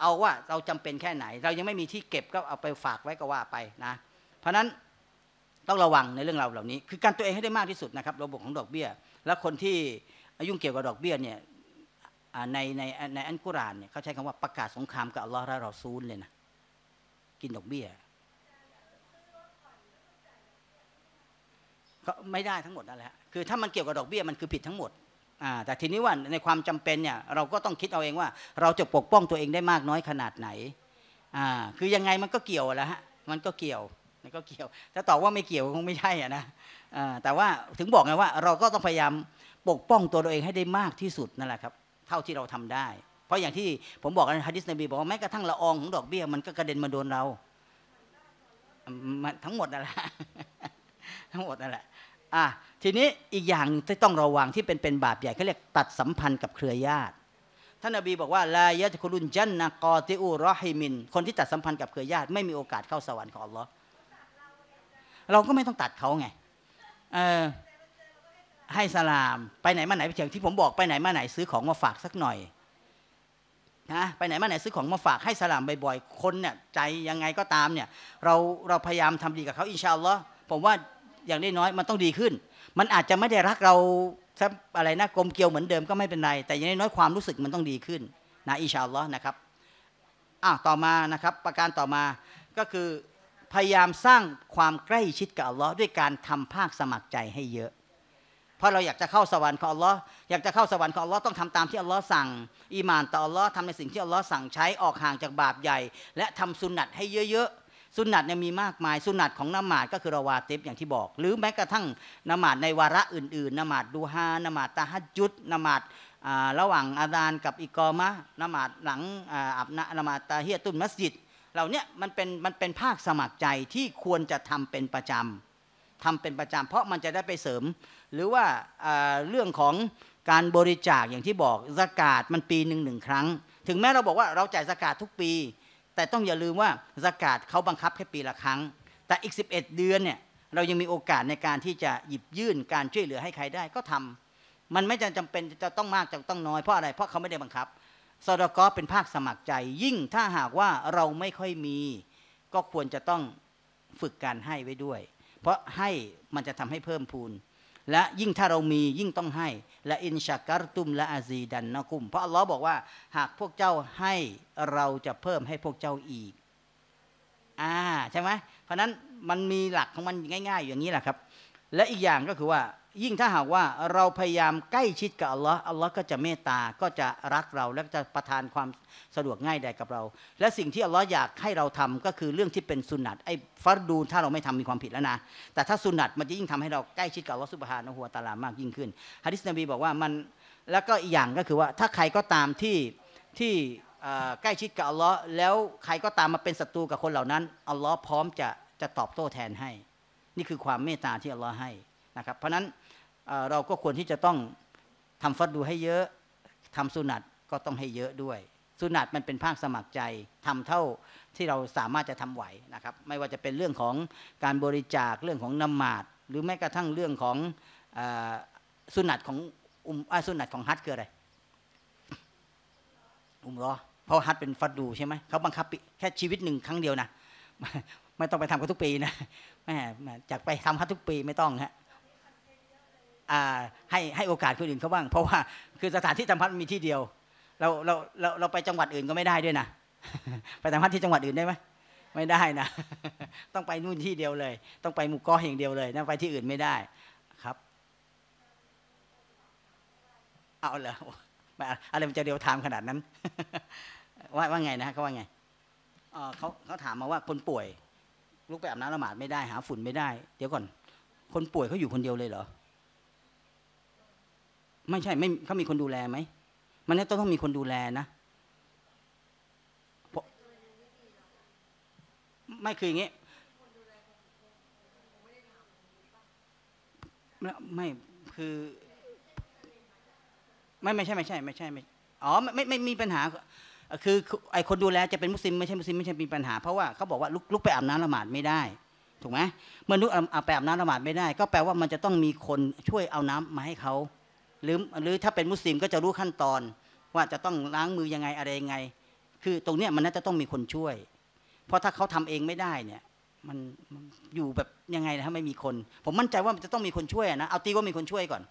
Speaker 1: เอาว่าเราจำเป็นแค่ไหน เรายังไม่มีที่เก็บก็เอาไปฝากไว้ก็ว่าไปนะเพราะนั้นต้องระวังในเรื่องราวเหล่านี้ คือการตัวเองให้ได้มากที่สุดนะครับระบบของดอกเบี้ย และคนที่ยุ่งเกี่ยวกับดอกเบี้ยเนี่ยในในในอันกุรานเนี่ยเขาใช้คำว่าประกาศสงครามกับอัลลอฮ์ละราซูลเลยนะกินดอกเบี้ยก็ไม่ได้ทั้งหมดนั่นแหละคือถ้ามันเกี่ยวกับดอกเบี้ยมันคือผิดทั้งหมดแต่ทีนี้ว่าในความจำเป็นเนี่ยเราก็ต้องคิดเอาเองว่า เราจะปกป้องตัวเองได้มากน้อยขนาดไหนคือยังไงมันก็เกี่ยวแล้วฮะมันก็เกี่ยวก็เกี่ยวถ้าตอบว่าไม่เกี่ยวคงไม่ใช่อ่ะนะแต่ว่าถึงบอกไงว่าเราก็ต้องพยายามปกป้องตัวเราเองให้ได้มากที่สุดนั่นแหละครับ เท่าที่เราทำได้ เพราะอย่างที่ผมบอกกันฮะดิษนบีบอกว่าแม้กระทั่งละอองของดอกเบี้ยมันก็กระเด็นมาโดนเรา ทั้งหมดนั่นแหละทั้งหมดนั่นแหละอ่ะทีนี้อีกอย่างที่ต้องระวังที่เป็นเป็นบาปใหญ่เขาเรียกตัดสัมพันธ์กับเครือญาติท่านนบีบอกว่าลายะคุลุนจันนะกอติอูรอฮิมิน คนที่ตัดสัมพันธ์กับเครือญาติไม่มีโอกาสเข้าสวรรค์ของอัลลอฮ์เราก็ไม่ต้องตัดเขาไง เออให้สลาม ไปไหนมาไหนไปเฉียงที่ผมบอกไปไหนมาไหนซื้อของมาฝากสักหน่อยนะไปไหนมาไหนซื้อของมาฝาก ให้สลามบ่อยๆคนเนี่ย ใจยังไงก็ตาม เนี่ย เราเราพยายามทำดีกับเขาอินชาอัลลอฮ์ผมว่าอย่างน้อยมันต้องดีขึ้น มันอาจจะไม่ได้รักเราอะไรนะกลมเกลียวเหมือนเดิมก็ไม่เป็นไรแต่อย่างน้อยความรู้สึกมันต้องดีขึ้น นะอินชาอัลลอฮ์นะครับอ้าวต่อมานะครับ ประการต่อมาก็คือพยายามสร้างความใกล้ชิดกับอัลลอฮ์ด้วยการทำภาคสมัครใจให้เยอะ เพราะเราอยากจะเข้าสวรรค์ของอัลลอฮ์อยากจะเข้าสวรรค์ของอัลลอฮ์ต้องทำตามที่อัลลอฮ์สั่งอีมานต่ออัลลอฮ์ทำในสิ่งที่อัลลอฮ์สั่งใช้ออกห่างจากบาปใหญ่ และทำสุนัตให้เยอะๆสุนัตเนี่ยมีมากมายสุนัตของนมาดก็คือราวาติบอย่างที่บอก หรือแม้กระทั่งนมาดในวาระอื่นๆนมาดดูฮานมาดตาฮัจุดนมาดระหว่างอาดานกับอิกอมะนมาดหลังอาบนะนมาดตาเฮียตุนมัสยิดเหล่านี้มันเป็นมันเป็นภาคสมัครใจที่ควรจะทำเป็นประจำ ทำเป็นประจำ เพราะมันจะได้ไปเสริม หรือว่าเรื่องของการบริจาคอย่างที่บอกสกาดมันปีหนึ่งหนึ่งครั้ง ถึงแม้เราบอกว่าเราจ่ายสกาดทุกปี แต่ต้องอย่าลืมว่าสกาดเขาบังคับแค่ปีละครั้ง แต่อีก 11 เดือนเนี่ยเรายังมีโอกาสในการที่จะหยิบยื่นการช่วยเหลือให้ใครได้ก็ทำ มันไม่จำเป็นจะต้องมากจะต้องน้อยเพราะอะไรเพราะเขาไม่ได้บังคับสดกอเป็นภาคสมัครใจ ยิ่งถ้าหากว่าเราไม่ค่อยมี ก็ควรจะต้องฝึกการให้ไว้ด้วย เพราะให้มันจะทำให้เพิ่มพูน และยิ่งถ้าเรามียิ่งต้องให้ และอินชากรตุมและอาซีดันนะคุมเพราะอัลลอฮ์บอกว่าหากพวกเจ้าให้เราจะเพิ่มให้พวกเจ้าอีก อ่าใช่ไหมเพราะนั้นมันมีหลักของมันง่าย ๆ อย่างนี้แหละครับ และอีกอย่างก็คือว่ายิ่งถ้าหากว่าเราพยายามใกล้ชิดกับอัลลอฮ์อัลลอฮ์ก็จะเมตตาก็จะรักเราและจะประทานความสะดวกง่ายใดกับเรา และสิ่งที่อัลลอฮ์อยากให้เราทำก็คือเรื่องที่เป็นสุนัต ไอ้ฟัดดูถ้าเราไม่ทำมีความผิดแล้วนะแต่ถ้าสุนัตมันจะยิ่งทำให้เราใกล้ชิดกับอัลลอฮ์สุบฮานะฮัวตาลามากยิ่งขึ้นฮะดิษนบีบอกว่ามันแล้วก็อีกอย่างก็คือว่า ถ้าใครก็ตามที่ที่ใกล้ชิดกับอัลลอฮ์แล้วใครก็ตามมาเป็นศัตรูกับคนเหล่านั้นอัลลอฮ์พร้อมจะจะตอบโต้แทนให้ นี่คือความเมตตาที่อัลลอฮ์ให้นะครับ เพราะนั้นเราก็ควรที่จะต้องทำฟัดดูให้เยอะทำสุนัตก็ต้องให้เยอะด้วยสุนัตมันเป็นภาคสมัครใจทำเท่าที่เราสามารถจะทำไหวนะครับ ไม่ว่าจะเป็นเรื่องของการบริจาคเรื่องของนมาดหรือแม้กระทั่งเรื่องของสุนัตของอุมอสุนัตของฮัตคืออะไรอุมรอเพราะฮัตเป็นฟัดดูใช่ไหมเขาบังคับแค่ชีวิตหนึ่งครั้งเดียวนะไม่ต้องไปทำกันทุกปีนะแม่จากไปทำฮัททุกปีไม่ต้องฮะให้ให้โอกาสคนอื่นเขาบ้างเพราะว่าคือสถานที่จำพัดมีที่เดียวเราเราเราเราไปจังหวัดอื่นก็ไม่ได้ด้วยนะไปจำพัดที่จังหวัดอื่นได้ไหมไม่ได้นะต้องไปนู่นที่เดียวเลย ต้องไปหมู่เกาะอย่างเดียวเลยนะไปที่อื่นไม่ได้ครับ เอาเลยอะไรมันจะเดียวทามขนาดนั้น ว่าว่าไงนะเขาว่าไงเขาเขาถามมาว่าคนป่วยลุกไปอาบน้ำละหมาดไม่ได้ หาฝุ่นไม่ได้เดี๋ยวก่อน คนป่วยเขาอยู่คนเดียวเลยเหรอไม่ใช่ไม่เขามีคนดูแลไหมมันต้องต้องมีคนดูแลนะไม่คืออย่างงี้ไม่คือไม่ไม่ใช่ไม่ใช่ ไม่ใช่ไม่อ๋อไม่ไม่มีปัญหาคือไอคนดูแลจะเป็นมุสลิมไม่ใช่มุสลิมไม่ใช่มีปัญหาเพราะว่าเขาบอกว่าลุกไปอาบน้ำละหมาดไม่ได้ถูกไหมเมื่อลุกอาบไปอาบน้ำละหมาดไม่ได้ ก็แปลว่า มันจะต้องมีคนช่วยเอาน้ำมาให้เขาหรือหรือถ้าเป็นมุสลิมก็จะรู้ขั้นตอนว่าจะต้องล้างมือยังไงอะไรยังไง คือตรงเนี้ยมันน่าจะต้องมีคนช่วย เพราะถ้าเขาทำเองไม่ได้เนี่ยมันอยู่แบบยังไงนะไม่มีคนผมมั่นใจว่ามันจะต้องมีคนช่วยนะเอาตีว่ามีคนช่วยก่อน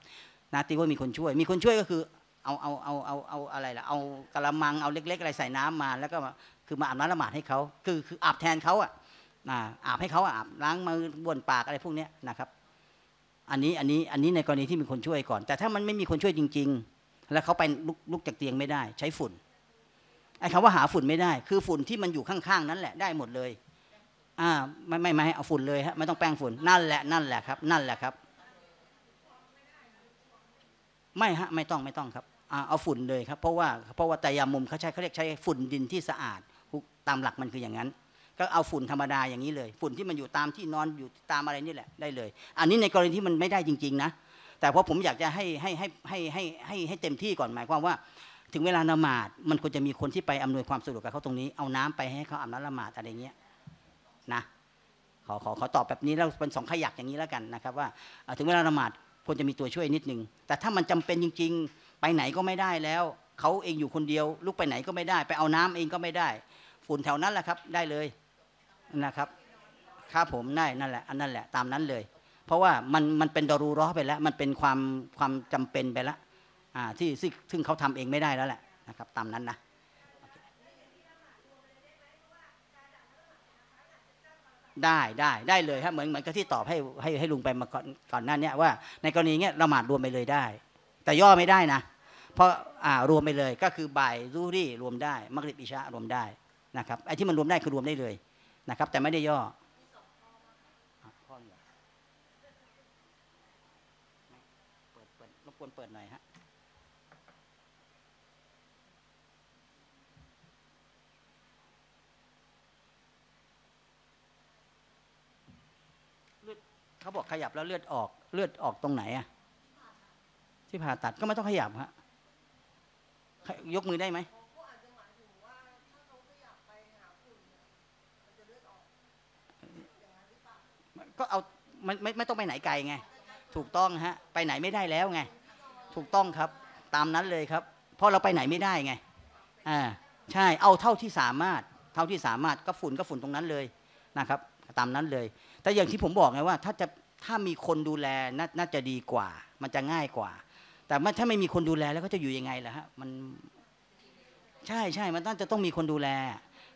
Speaker 1: นะตีว่ามีคนช่วย มีคนช่วยก็คือ เอาเอาเอาเอาเอาอะไรล่ะเอากระมังเอาเล็กๆอะไรใส่น้ำมาแล้วก็คือมาอาบน้ำละหมาดให้เขาคือคืออาบแทนเขาอ่ะอาบให้เขาอาบล้างมือบ้วนปากอะไรพวกนี้นะครับอันนี้อันนี้อันนี้ในกรณีที่มีคนช่วยก่อน แต่ถ้ามันไม่มีคนช่วยจริง ๆ แล้วเขาไปลุกลุกจากเตียงไม่ได้ ใช้ฝุ่นไอ้คำว่าหาฝุ่นไม่ได้ คือฝุ่นที่มันอยู่ข้างๆนั้นแหละได้หมดเลย อ่า ไม่ไม่ไม่เอาฝุ่นเลยฮะไม่ต้องแป้งฝุ่น นั่นแหละนั่นแหละครับ นั่นแหละครับ ไม่ฮะไม่ต้องไม่ต้องครับเอาฝุ่นเลยครับ เพราะว่าเพราะว่าแต่ยามุมเขาใช้เขาเรียกใช้ฝุ่นดินที่สะอาด ตามหลักมันคืออย่างนั้นก็เอาฝุ่นธรรมดาอย่างนี้เลย ฝุ่นที่มันอยู่ตามที่นอนอยู่ตามอะไรนี่แหละได้เลย อันนี้ในกรณีที่มันไม่ได้จริงๆนะแต่เพราะผมอยากจะให้ให้ให้ให้ให้ให้ให้เต็มที่ก่อนหมายความว่า ถึงเวลาละหมาดมันควรจะมีคนที่ไปอำนวยความสะดวกกับเขาตรงนี้เอาน้ำไปให้เขาอาบน้ำละหมาดอะไรเงี้ยนะขอขอขอตอบแบบนี้แล้วเป็นสองขยักอย่างนี้แล้วกันนะครับ ว่าถึงเวลาละหมาดควรจะมีตัวช่วยนิดนึงแต่ถ้ามันจำเป็นจริง ๆ ไปไหนก็ไม่ได้แล้ว เขาเองอยู่คนเดียวลุกไปไหนก็ไม่ได้ ไปเอาน้ำเองก็ไม่ได้ ฝุ่นแถวนั้นแหละครับ ได้เลยนะครับครับผมได้นั่นแหละ อันนั้นแหละ ตามนั้นเลย เพราะว่ามันมันเป็นดารูร้อไปแล้ว มันเป็นความความจำเป็นไปแล้วอ่า ที่ซึ่งเขาทำเองไม่ได้แล้วแหละ นะครับ ตามนั้นนะได้ ได้ ได้เลยครับ เหมือนเหมือนกับที่ตอบให้ให้ให้ลุงไปมาก่อนก่อนหน้านี้ว่า ในกรณีเงี้ย ละหมาดรวมไปเลยได้ แต่ย่อไม่ได้นะ เพราะอ่ารวมไปเลย ก็คือบ่ายรูรี่รวมได้ มักริบอิชะรวมได้นะครับ ไอ้ที่มันรวมได้คือรวมได้เลยนะครับแต่ไม่ได้ย่อพ่อเรอเปิดหป่อยฮะนเปิดหน่อยฮะเขาบอกขยับแล้วเลือดออก เลือดออกตรงไหนอะที่ผ่าตัดก็ไม่ต้องขยับฮะยกมือได้ไหมก็เอาไม่ไม่ไม่ต้องไปไหนไกลไงถูกต้องฮะไปไหนไม่ได้แล้วไงถูกต้องครับ ตามนั้นเลยครับ เพราะเราไปไหนไม่ได้ไงอ่าใช่ เอาเท่าที่สามารถ เท่าที่สามารถก็ฝุ่นก็ฝุ่นตรงนั้นเลยนะครับ ตามนั้นเลย แต่อย่างที่ผมบอกไงว่า ถ้าจะถ้ามีคนดูแลนน่าจะดีกว่า มันจะง่ายกว่า แต่ถ้าไม่มีคนดูแลแล้วก็จะอยู่ยังไงล่ะฮะมัน ใช่ใช่มันต้องจะต้องมีคนดูแล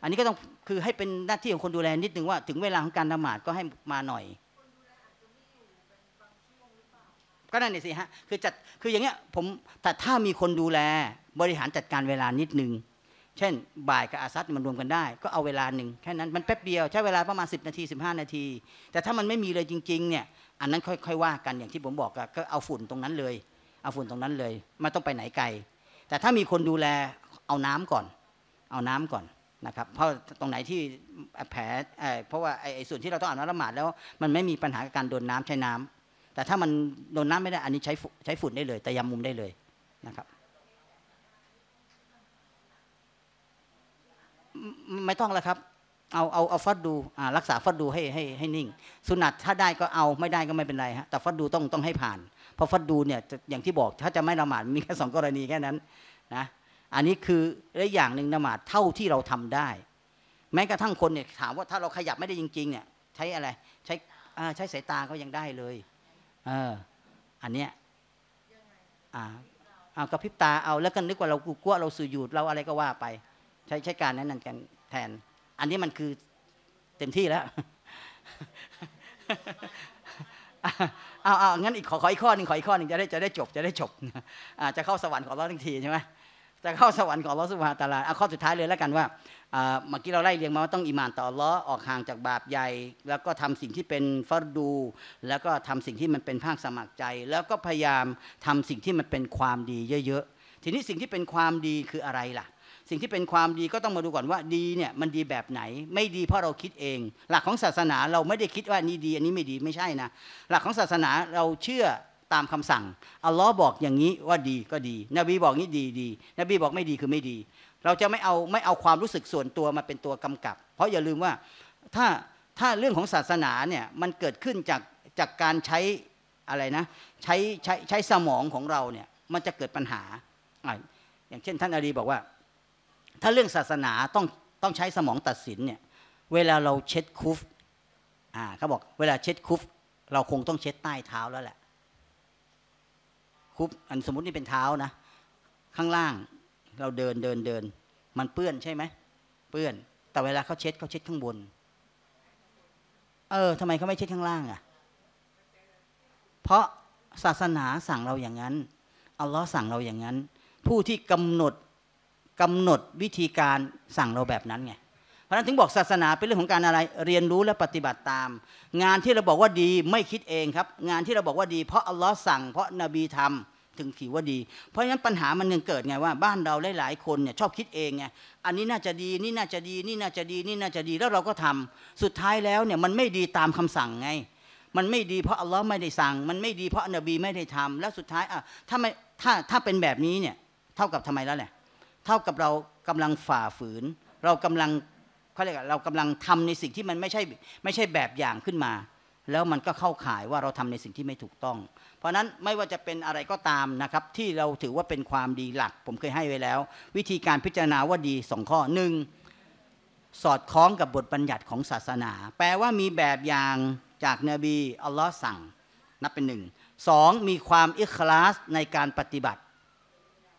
Speaker 1: อันนี้ก็ต้องคือให้เป็นหน้าที่ของคนดูแลนิดนึงว่าถึงเวลาของการละหมาดก็ให้มาหน่อยก็นั่นนี่สิฮะคือจัดคืออย่างเงี้ยผมแต่ถ้ามีคนดูแลบริหารจัดการเวลานิดนึงเช่น บ่ายกับอาซัดมันรวมกันได้ก็เอาเวลาหนึ่งแค่นั้นมันแป๊บเดียวใช้เวลาประมาณ10 นาที15 นาที แต่ถ้ามันไม่มีเลยจริงๆเนี่ยอันนั้นค่อย ๆว่ากันอย่างที่ผมบอกก็เอาฝุ่นตรงนั้นเลย เอาฝุ่นตรงนั้นเลยไม่ต้องไปไหนไกล แต่ถ้ามีคนดูแลเอาน้ำก่อน เอาน้ำก่อนนะครับเพราะตรงไหนที่แผลเพราะว่าไอ้ส่วนที่เราต้องอาบน้ำละหมาดแล้ว มันไม่มีปัญหาการโดนน้าใช้น้ำ แต่ถ้ามันโดนน้าไม่ได้อันนี้ใช้ใช้ฝุ่นได้เลย แต่ยามุมได้เลยนะครับ ไม่ต้องแล้วครับ เอาเอาเอาฟัดดูรักษาฟัดดูให้ให้ ให้นิ่ง สุนัตถ้าได้ก็เอาไม่ได้ก็ไม่เป็นไรฮะแต่ฟัดดูต้องต้องให้ผ่าน เพราะฟัดดูเนี่ยอย่างที่บอกถ้าจะไม่ละหมาดมีแค่สองกรณีแค่นั้นนะอันนี้คือและอย่างหนึ่งนมาดเท่าที่เราทำได้ แม้กระทั่งคนเนี่ยถามว่าถ้าเราขยับไม่ได้จริง ๆเนี่ย ใช้อะไร ใช้ใช้สายตาก็ยังได้เลย เออ อันเนี้ยอ่าเอากระพริบตาเอาแล้วก็นึกว่าเรากลัวเราสื่อหยุดเราอะไรก็ว่าไป ใช้ใช้การนั้นนั่นกันแทน อันนี้มันคือเต็มที่แล้วเอาเอางั้นอีกขอขออีกข้อหนึ่งขออีกข้อหนึ่งจะได้จะได้จบจะได้จบจะเข้าสวรรค์ขอรอดทันทีใช่ไหมจะเข้าสวรรค์ของลอสุภาตาลาเอาข้อสุดท้ายเลยแล้วกันว่าเมื่อกี้เราไล่เรียงมาว่าต้องอิมานต่อล้อออกห่างจากบาปใหญ่ แล้วก็ทำสิ่งที่เป็นฟัรดู แล้วก็ทำสิ่งที่มันเป็นภาคสมัครใจ แล้วก็พยายามทำสิ่งที่มันเป็นความดีเยอะๆทีนี้สิ่งที่เป็นความดีคืออะไรล่ะ สิ่งที่เป็นความดีก็ต้องมาดูก่อนว่าดีเนี่ยมันดีแบบไหนไม่ดีเพราะเราคิดเอง หลักของศาสนาเราไม่ได้คิดว่านี่ดีอันนี้ไม่ดีไม่ใช่นะหลักของศาสนาเราเชื่อตามคำสั่ง อัลลอฮ์บอกอย่างนี้ว่าดีก็ดี นบีบอกนี้ดีดีนบีบอกไม่ดีคือไม่ดี เราจะไม่เอาไม่เอาความรู้สึกส่วนตัวมาเป็นตัวกำกับ เพราะอย่าลืมว่าถ้าถ้าเรื่องของศาสนาเนี่ยมันเกิดขึ้นจากจากการใช้อะไรนะ ใช้ใช้ใช้สมองของเราเนี่ยมันจะเกิดปัญหา อย่างเช่นท่านอาลีบอกว่า ถ้าเรื่องศาสนาต้องต้องใช้สมองตัดสินเนี่ยเวลาเราเช็ดคุฟอ่าเขาบอกเวลาเช็ดคุฟเราคงต้องเช็ดใต้เท้าแล้วแหละคุบอันสมมตินี่เป็นเท้านะ ข้างล่าง เราเดินเดินเดิน มันเปื้อนใช่ไหมเปื้อน แต่เวลาเขาเช็ดเขาเช็ดข้างบนเออทำไมเขาไม่เช็ดข้างล่างอะ่ะเพราะศาสนาสั่งเราอย่างนั้นอัลลอฮ์สั่งเราอย่างนั้น ผู้ที่กำหนดกำหนดวิธีการสั่งเราแบบนั้นไงะนั้นถึงบอกศาสนาเป็นเรื่องของการอะไรเรียนรู้และปฏิบัติตาม งานที่เราบอกว่าดีไม่คิดเองครับ งานที่เราบอกว่าดีเพราะอัลลอฮ์สั่งเพราะนบีทำถึงถือว่าดีเพราะฉะนั้นปัญหามันยังเกิดไงว่าบ้านเราหลายๆคนเนี่ยชอบคิดเองไงอันนี้น่าจะดี นี่น่าจะดี นี่น่าจะดี นี่น่าจะดีแล้วเราก็ทำ สุดท้ายแล้วเนี่ยมันไม่ดีตามคำสั่งไง มันไม่ดีเพราะอัลลอฮ์ไม่ได้สั่ง มันไม่ดีเพราะนบีไม่ได้ทำ แล้วสุดท้ายอ่ะถ้าไม่ถ้าถ้าเป็นแบบนี้เนี่ยเท่ากับทำไมแล้วแหละ เท่ากับเรากำลังฝ่าฝืน เรากำลังเขาเรียกเรากำลังทำในสิ่งที่มันไม่ใช่ไม่ใช่แบบอย่างขึ้นมา แล้วมันก็เข้าข่ายว่าเราทำในสิ่งที่ไม่ถูกต้อง เพราะนั้นไม่ว่าจะเป็นอะไรก็ตามนะครับ ที่เราถือว่าเป็นความดีหลัก ผมเคยให้ไว้แล้ว วิธีการพิจารณาว่าดีสองข้อหนึ่งสอดคล้องกับบทบัญญัติของศาสนา แปลว่ามีแบบอย่างจากเนบีอัลลอฮ์สั่ง นับเป็นหนึ่งสองมีความอิคลาสในการปฏิบัติ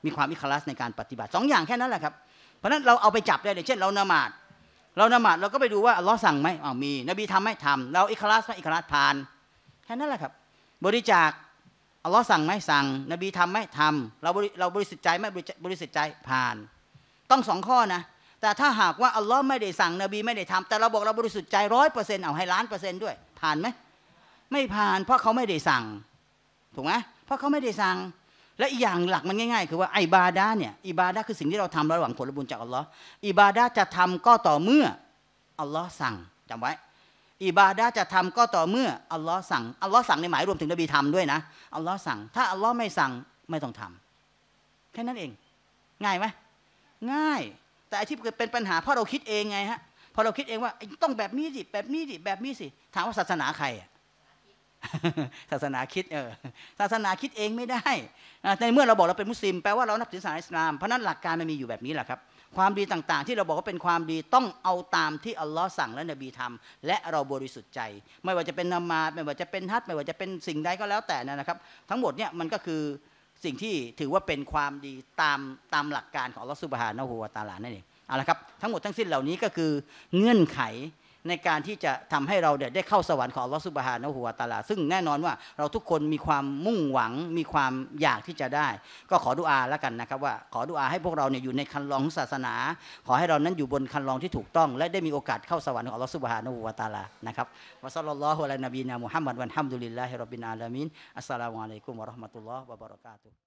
Speaker 1: มีความอิคลาสในการปฏิบัติสองอย่างแค่นั้นแหละครับ เพราะนั้นเราเอาไปจับได้เลยเช่น เรานามาดเรานมาดเราก็ไปดูว่า อัลลอฮ์สั่งไหมอ๋อมี นบีทำไหมทำเราอิคลาสไหมอิคลาสผ่านแค่นั้นแหละครับ บริจาคอัลลอฮ์สั่งไหมสั่ง นบีทํไหมทำเราเราบริสุทธิ์ใจไหมบริสุทธิ์ใจผ่าน ต้องสองข้อนะ แต่ถ้าหากว่า อัลลอฮ์ไม่ได้สั่ง นบีไม่ได้ทำ แต่เราบอก เราบริสุทธิ์ใจร้อยเปอร์เซ็นต์เอาให้ล้านเปอร์เซ็นต์ด้วย ผ่านไหมไม่ผ่านเพราะเขาไม่ได้สั่งถูกไหมเพราะเขาไม่ได้สั่งและอีกอย่างหลักมันง่ายๆคือว่าอิบาดาเนี่ย อิบาดาคือสิ่งที่เราทำระหว่างผลบุญจากอัลลอฮ์อิบาดาจะทำก็ต่อเมื่อ อัลลอฮ์สั่งจำไว้ อิบาดาจะทำก็ต่อเมื่ออัลลอฮ์สั่ง อัลลอฮ์สั่งในหมายรวมถึงนบีทำด้วยนะ อัลลอฮ์สั่ง ถ้าอัลลอฮ์ไม่สั่งไม่ต้องทำแค่นั้นเอง ง่ายไหมง่าย แต่อี่เป็นปัญหาเพราะเราคิดเองไงฮะพอเราคิดเองว่าต้องแบบนี้สิ แบบนี้สิ แบบนี้สิ ถามว่าศาสนาใครอ่ะศาสนาคิดเออศาสนาคิดเองไม่ได้ในเมื่อเราบอกเราเป็นมุสลิมแปลว่าเรานับถือศาสนาอิสลามเพราะนั้นหลักการมันมีอยู่แบบนี้แหละครับ ความดีต่างๆ ที่เราบอกว่าเป็นความดีต้องเอาตามที่อัลลอฮ์สั่งและนบีทำและเราบริสุทธิ์ใจ ไม่ว่าจะเป็นนมาไม่ว่าจะเป็นฮัตไม่ว่าจะเป็นสิ่งใดก็แล้วแต่นะครับ ทั้งหมดเนี่ยมันก็คือสิ่งที่ถือว่าเป็นความดีตามตามหลักการของอัลลอฮ์สุบฮานะฮูวาตาลานั่นเองเอาละครับทั้งหมดทั้งสิ้นเหล่านี้ก็คือเงื่อนไขในการที่จะทำให้เราเนี่ยได้เข้าสวรรค์ของลอสุบฮานะหัวตาลา ซึ่งแน่นอนว่าเราทุกคนมีความมุ่งหวังมีความอยากที่จะได้ ก็ขอดุอาแล้วกันนะครับว่า ขอดุอาให้พวกเราเนี่ยอยู่ในคันลองศาสนา ขอให้เรานั้นอยู่บนคันลองที่ถูกต้อง และได้มีโอกาสเข้าสวรรค์ของลอสุบฮานะหัวตาลานะครับวะซัลลัลลอฮุอะลัยนบีนะมุฮัมมัดวันฮัมดุลิลลาฮิรับบินอาลามินอัสสลามุอะลัยกุมวะราะห์มะตุลลอฮ์วะบะเราะกาตุ